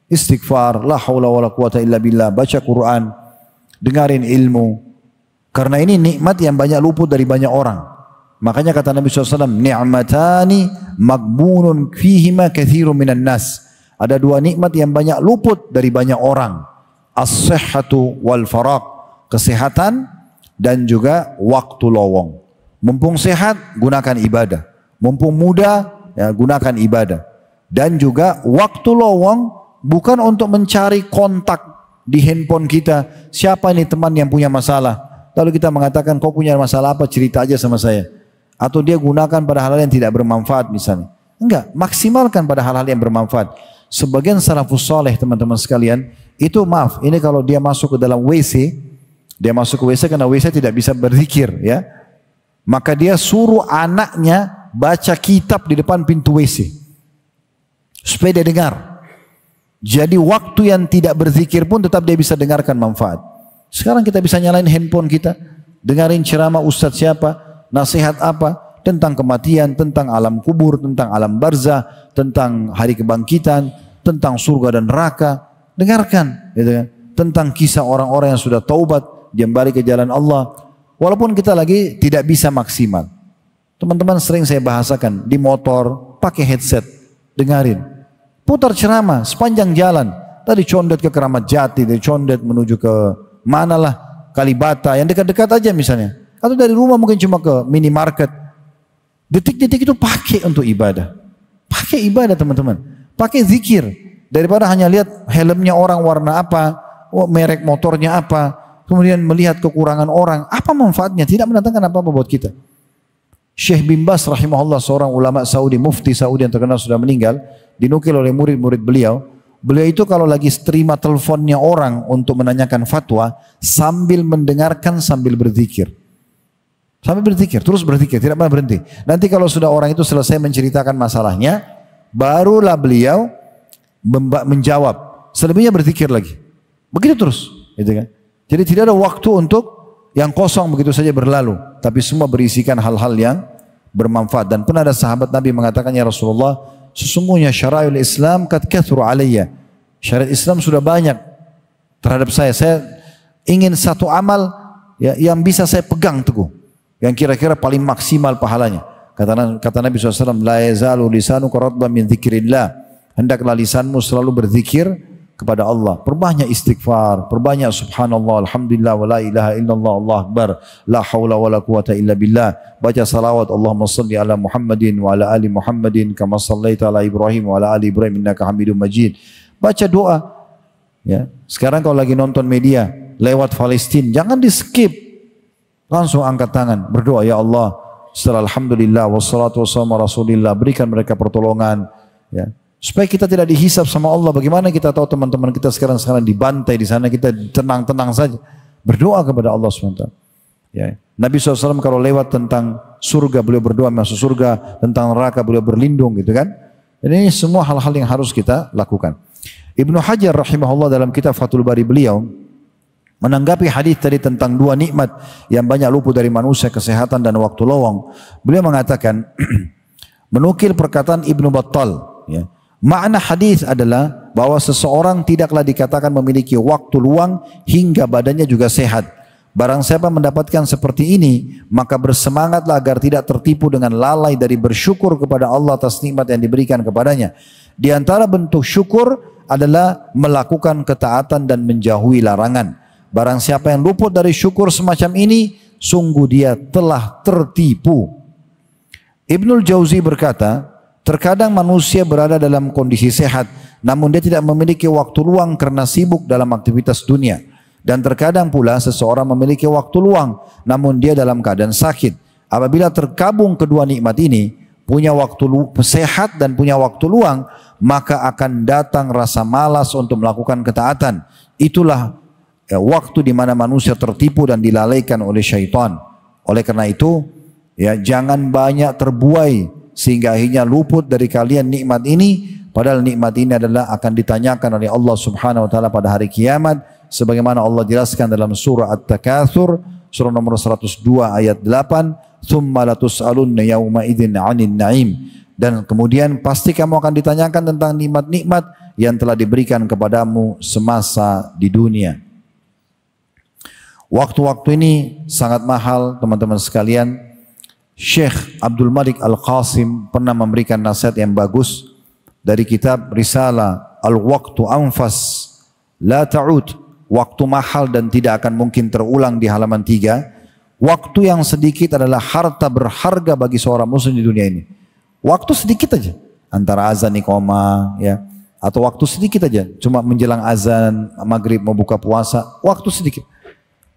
istighfar, la haula wala quwata illa billah, baca Quran, dengarin ilmu, karena ini nikmat yang banyak luput dari banyak orang. Makanya kata Nabi SAW, ni'matani magbunun fihima kathiru minan nas. Ada dua nikmat yang banyak luput dari banyak orang. As-sihhatu wal faraq. Kesehatan dan juga waktu lowong. Mumpung sehat, gunakan ibadah. Mumpung muda, ya, gunakan ibadah. Dan juga waktu lowong bukan untuk mencari kontak di handphone kita. Siapa ini teman yang punya masalah? Lalu kita mengatakan kau punya masalah apa cerita aja sama saya. Atau dia gunakan pada hal-hal yang tidak bermanfaat misalnya. Enggak, maksimalkan pada hal-hal yang bermanfaat. Sebagian salafus soleh teman-teman sekalian, itu maaf, ini kalau dia masuk ke dalam WC, dia masuk ke WC karena WC tidak bisa berzikir ya. Maka dia suruh anaknya baca kitab di depan pintu WC. Supaya dia dengar. Jadi waktu yang tidak berzikir pun tetap dia bisa dengarkan manfaat. Sekarang kita bisa nyalain handphone kita, dengerin ceramah ustadz siapa, nasihat apa, tentang kematian, tentang alam kubur, tentang alam barzah, tentang hari kebangkitan, tentang surga dan neraka. Dengarkan, gitu kan? Tentang kisah orang-orang yang sudah taubat, kembali ke jalan Allah. Walaupun kita lagi tidak bisa maksimal. Teman-teman sering saya bahasakan di motor, pakai headset, dengarin. Putar ceramah sepanjang jalan. Tadi condet ke keramat jati, dari condet menuju ke manalah Kalibata yang dekat-dekat aja misalnya. Atau dari rumah mungkin cuma ke minimarket. Detik-detik itu pakai untuk ibadah. Pakai ibadah teman-teman. Pakai zikir. Daripada hanya lihat helmnya orang warna apa, oh, merek motornya apa, kemudian melihat kekurangan orang. Apa manfaatnya? Tidak mendatangkan apa-apa buat kita. Syekh bin Bas rahimahullah seorang ulama Saudi, mufti Saudi yang terkenal sudah meninggal, dinukil oleh murid-murid beliau, Beliau itu kalau lagi terima teleponnya orang untuk menanyakan fatwa sambil mendengarkan sambil berzikir. Sambil berzikir, terus berzikir, tidak pernah berhenti. Nanti kalau sudah orang itu selesai menceritakan masalahnya, barulah beliau menjawab. Selebihnya berzikir lagi. Begitu terus, gitu kan. Jadi tidak ada waktu untuk yang kosong begitu saja berlalu, tapi semua berisikan hal-hal yang bermanfaat dan pernah ada sahabat Nabi mengatakan ya Rasulullah sesungguhnya syara'il Islam kat kathru alaiya. Syariat Islam sudah banyak terhadap saya. Saya ingin satu amal ya, yang bisa saya pegang teguh. Yang kira-kira paling maksimal pahalanya. Kata, kata Nabi SAW, La yazalu lisanu karatba min zikrillah. Hendaklah lisanmu selalu berzikir kepada Allah. Perbanyak istighfar, perbanyak subhanallah, alhamdulillah, wa la ilaha illallah, Allah akbar, la hawla wa la quwata illa billah. Baca salawat Allahumma salli ala Muhammadin wa ala ali Muhammadin kama sallaita ala Ibrahim wa ala ali Ibrahim innaka Hamidum Majid. Baca doa. Ya. Sekarang kalau lagi nonton media lewat Palestina, jangan di-skip. Langsung angkat tangan, berdoa ya Allah. Setelah alhamdulillah wassalatu wassalamu rasulillah, berikan mereka pertolongan, ya. Supaya kita tidak dihisap sama Allah. Bagaimana kita tahu teman-teman kita sekarang-sekarang dibantai di sana kita tenang-tenang saja. Berdoa kepada Allah SWT. Ya. Nabi SAW kalau lewat tentang surga beliau berdoa masuk surga. Tentang neraka beliau berlindung gitu kan. Ini semua hal-hal yang harus kita lakukan. Ibnu Hajar rahimahullah dalam kitab Fathul Bari beliau menanggapi hadis tadi tentang dua nikmat yang banyak luput dari manusia kesehatan dan waktu lowong beliau mengatakan menukil perkataan Ibnu Battal ya Makna hadis adalah bahwa seseorang tidaklah dikatakan memiliki waktu luang hingga badannya juga sehat. Barang siapa mendapatkan seperti ini, maka bersemangatlah agar tidak tertipu dengan lalai dari bersyukur kepada Allah atas nikmat yang diberikan kepadanya. Di antara bentuk syukur adalah melakukan ketaatan dan menjauhi larangan. Barang siapa yang luput dari syukur semacam ini, sungguh dia telah tertipu. Ibnul Jauzi berkata, Terkadang manusia berada dalam kondisi sehat, namun dia tidak memiliki waktu luang karena sibuk dalam aktivitas dunia. Dan terkadang pula seseorang memiliki waktu luang, namun dia dalam keadaan sakit. Apabila terkabung kedua nikmat ini, punya waktu sehat dan punya waktu luang, maka akan datang rasa malas untuk melakukan ketaatan. Itulah ya, waktu di mana manusia tertipu dan dilalaikan oleh syaitan. Oleh karena itu, ya jangan banyak terbuai sehingga akhirnya luput dari kalian nikmat ini padahal nikmat ini adalah akan ditanyakan oleh Allah Subhanahu wa taala pada hari kiamat sebagaimana Allah jelaskan dalam surah At-Takatsur surah nomor 102 ayat 8 thumma latus'alunna yauma idzin 'anil na'im dan kemudian pasti kamu akan ditanyakan tentang nikmat-nikmat yang telah diberikan kepadamu semasa di dunia. Waktu-waktu ini sangat mahal teman-teman sekalian Syekh Abdul Malik Al-Qasim pernah memberikan nasihat yang bagus dari kitab Risalah al Waktu Anfas La Ta'ud Waktu mahal dan tidak akan mungkin terulang di halaman 3 Waktu yang sedikit adalah harta berharga bagi seorang muslim di dunia ini Waktu sedikit aja Antara azan nikoma, ya Atau waktu sedikit aja Cuma menjelang azan maghrib mau buka puasa Waktu sedikit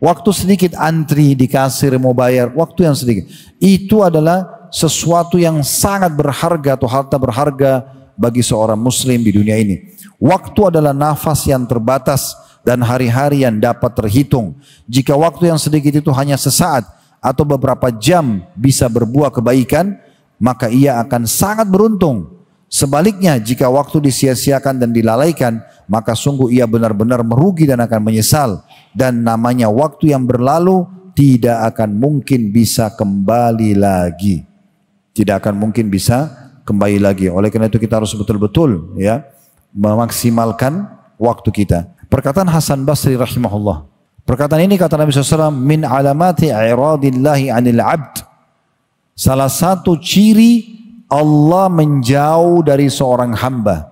Waktu sedikit antri di kasir mau bayar, waktu yang sedikit. Itu adalah sesuatu yang sangat berharga atau harta berharga bagi seorang muslim di dunia ini. Waktu adalah nafas yang terbatas dan hari-hari yang dapat terhitung. Jika waktu yang sedikit itu hanya sesaat atau beberapa jam bisa berbuah kebaikan, maka ia akan sangat beruntung Sebaliknya, jika waktu disia-siakan dan dilalaikan, maka sungguh ia benar-benar merugi dan akan menyesal. Dan namanya waktu yang berlalu tidak akan mungkin bisa kembali lagi. Tidak akan mungkin bisa kembali lagi. Oleh karena itu kita harus betul-betul ya memaksimalkan waktu kita. Perkataan Hasan Basri rahimahullah. Perkataan ini kata Nabi SAW, min alamati iradillahi anil abd. Salah satu ciri Allah menjauh dari seorang hamba.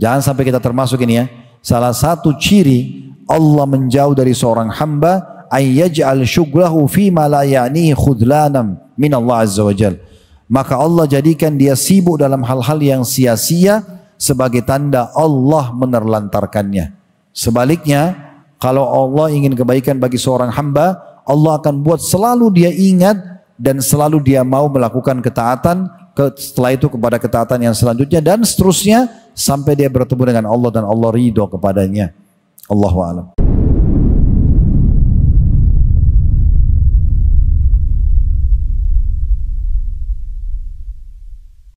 Jangan sampai kita termasuk ini ya. Salah satu ciri Allah menjauh dari seorang hamba ayyaj'al syughlahu fi ma la ya'nihi khudlanam min Allah azza wajal. Maka Allah jadikan dia sibuk dalam hal-hal yang sia-sia sebagai tanda Allah menerlantarkannya. Sebaliknya, kalau Allah ingin kebaikan bagi seorang hamba, Allah akan buat selalu dia ingat dan selalu dia mau melakukan ketaatan ke, setelah itu kepada ketaatan yang selanjutnya dan seterusnya sampai dia bertemu dengan Allah dan Allah ridho kepadanya. Allahu a'lam.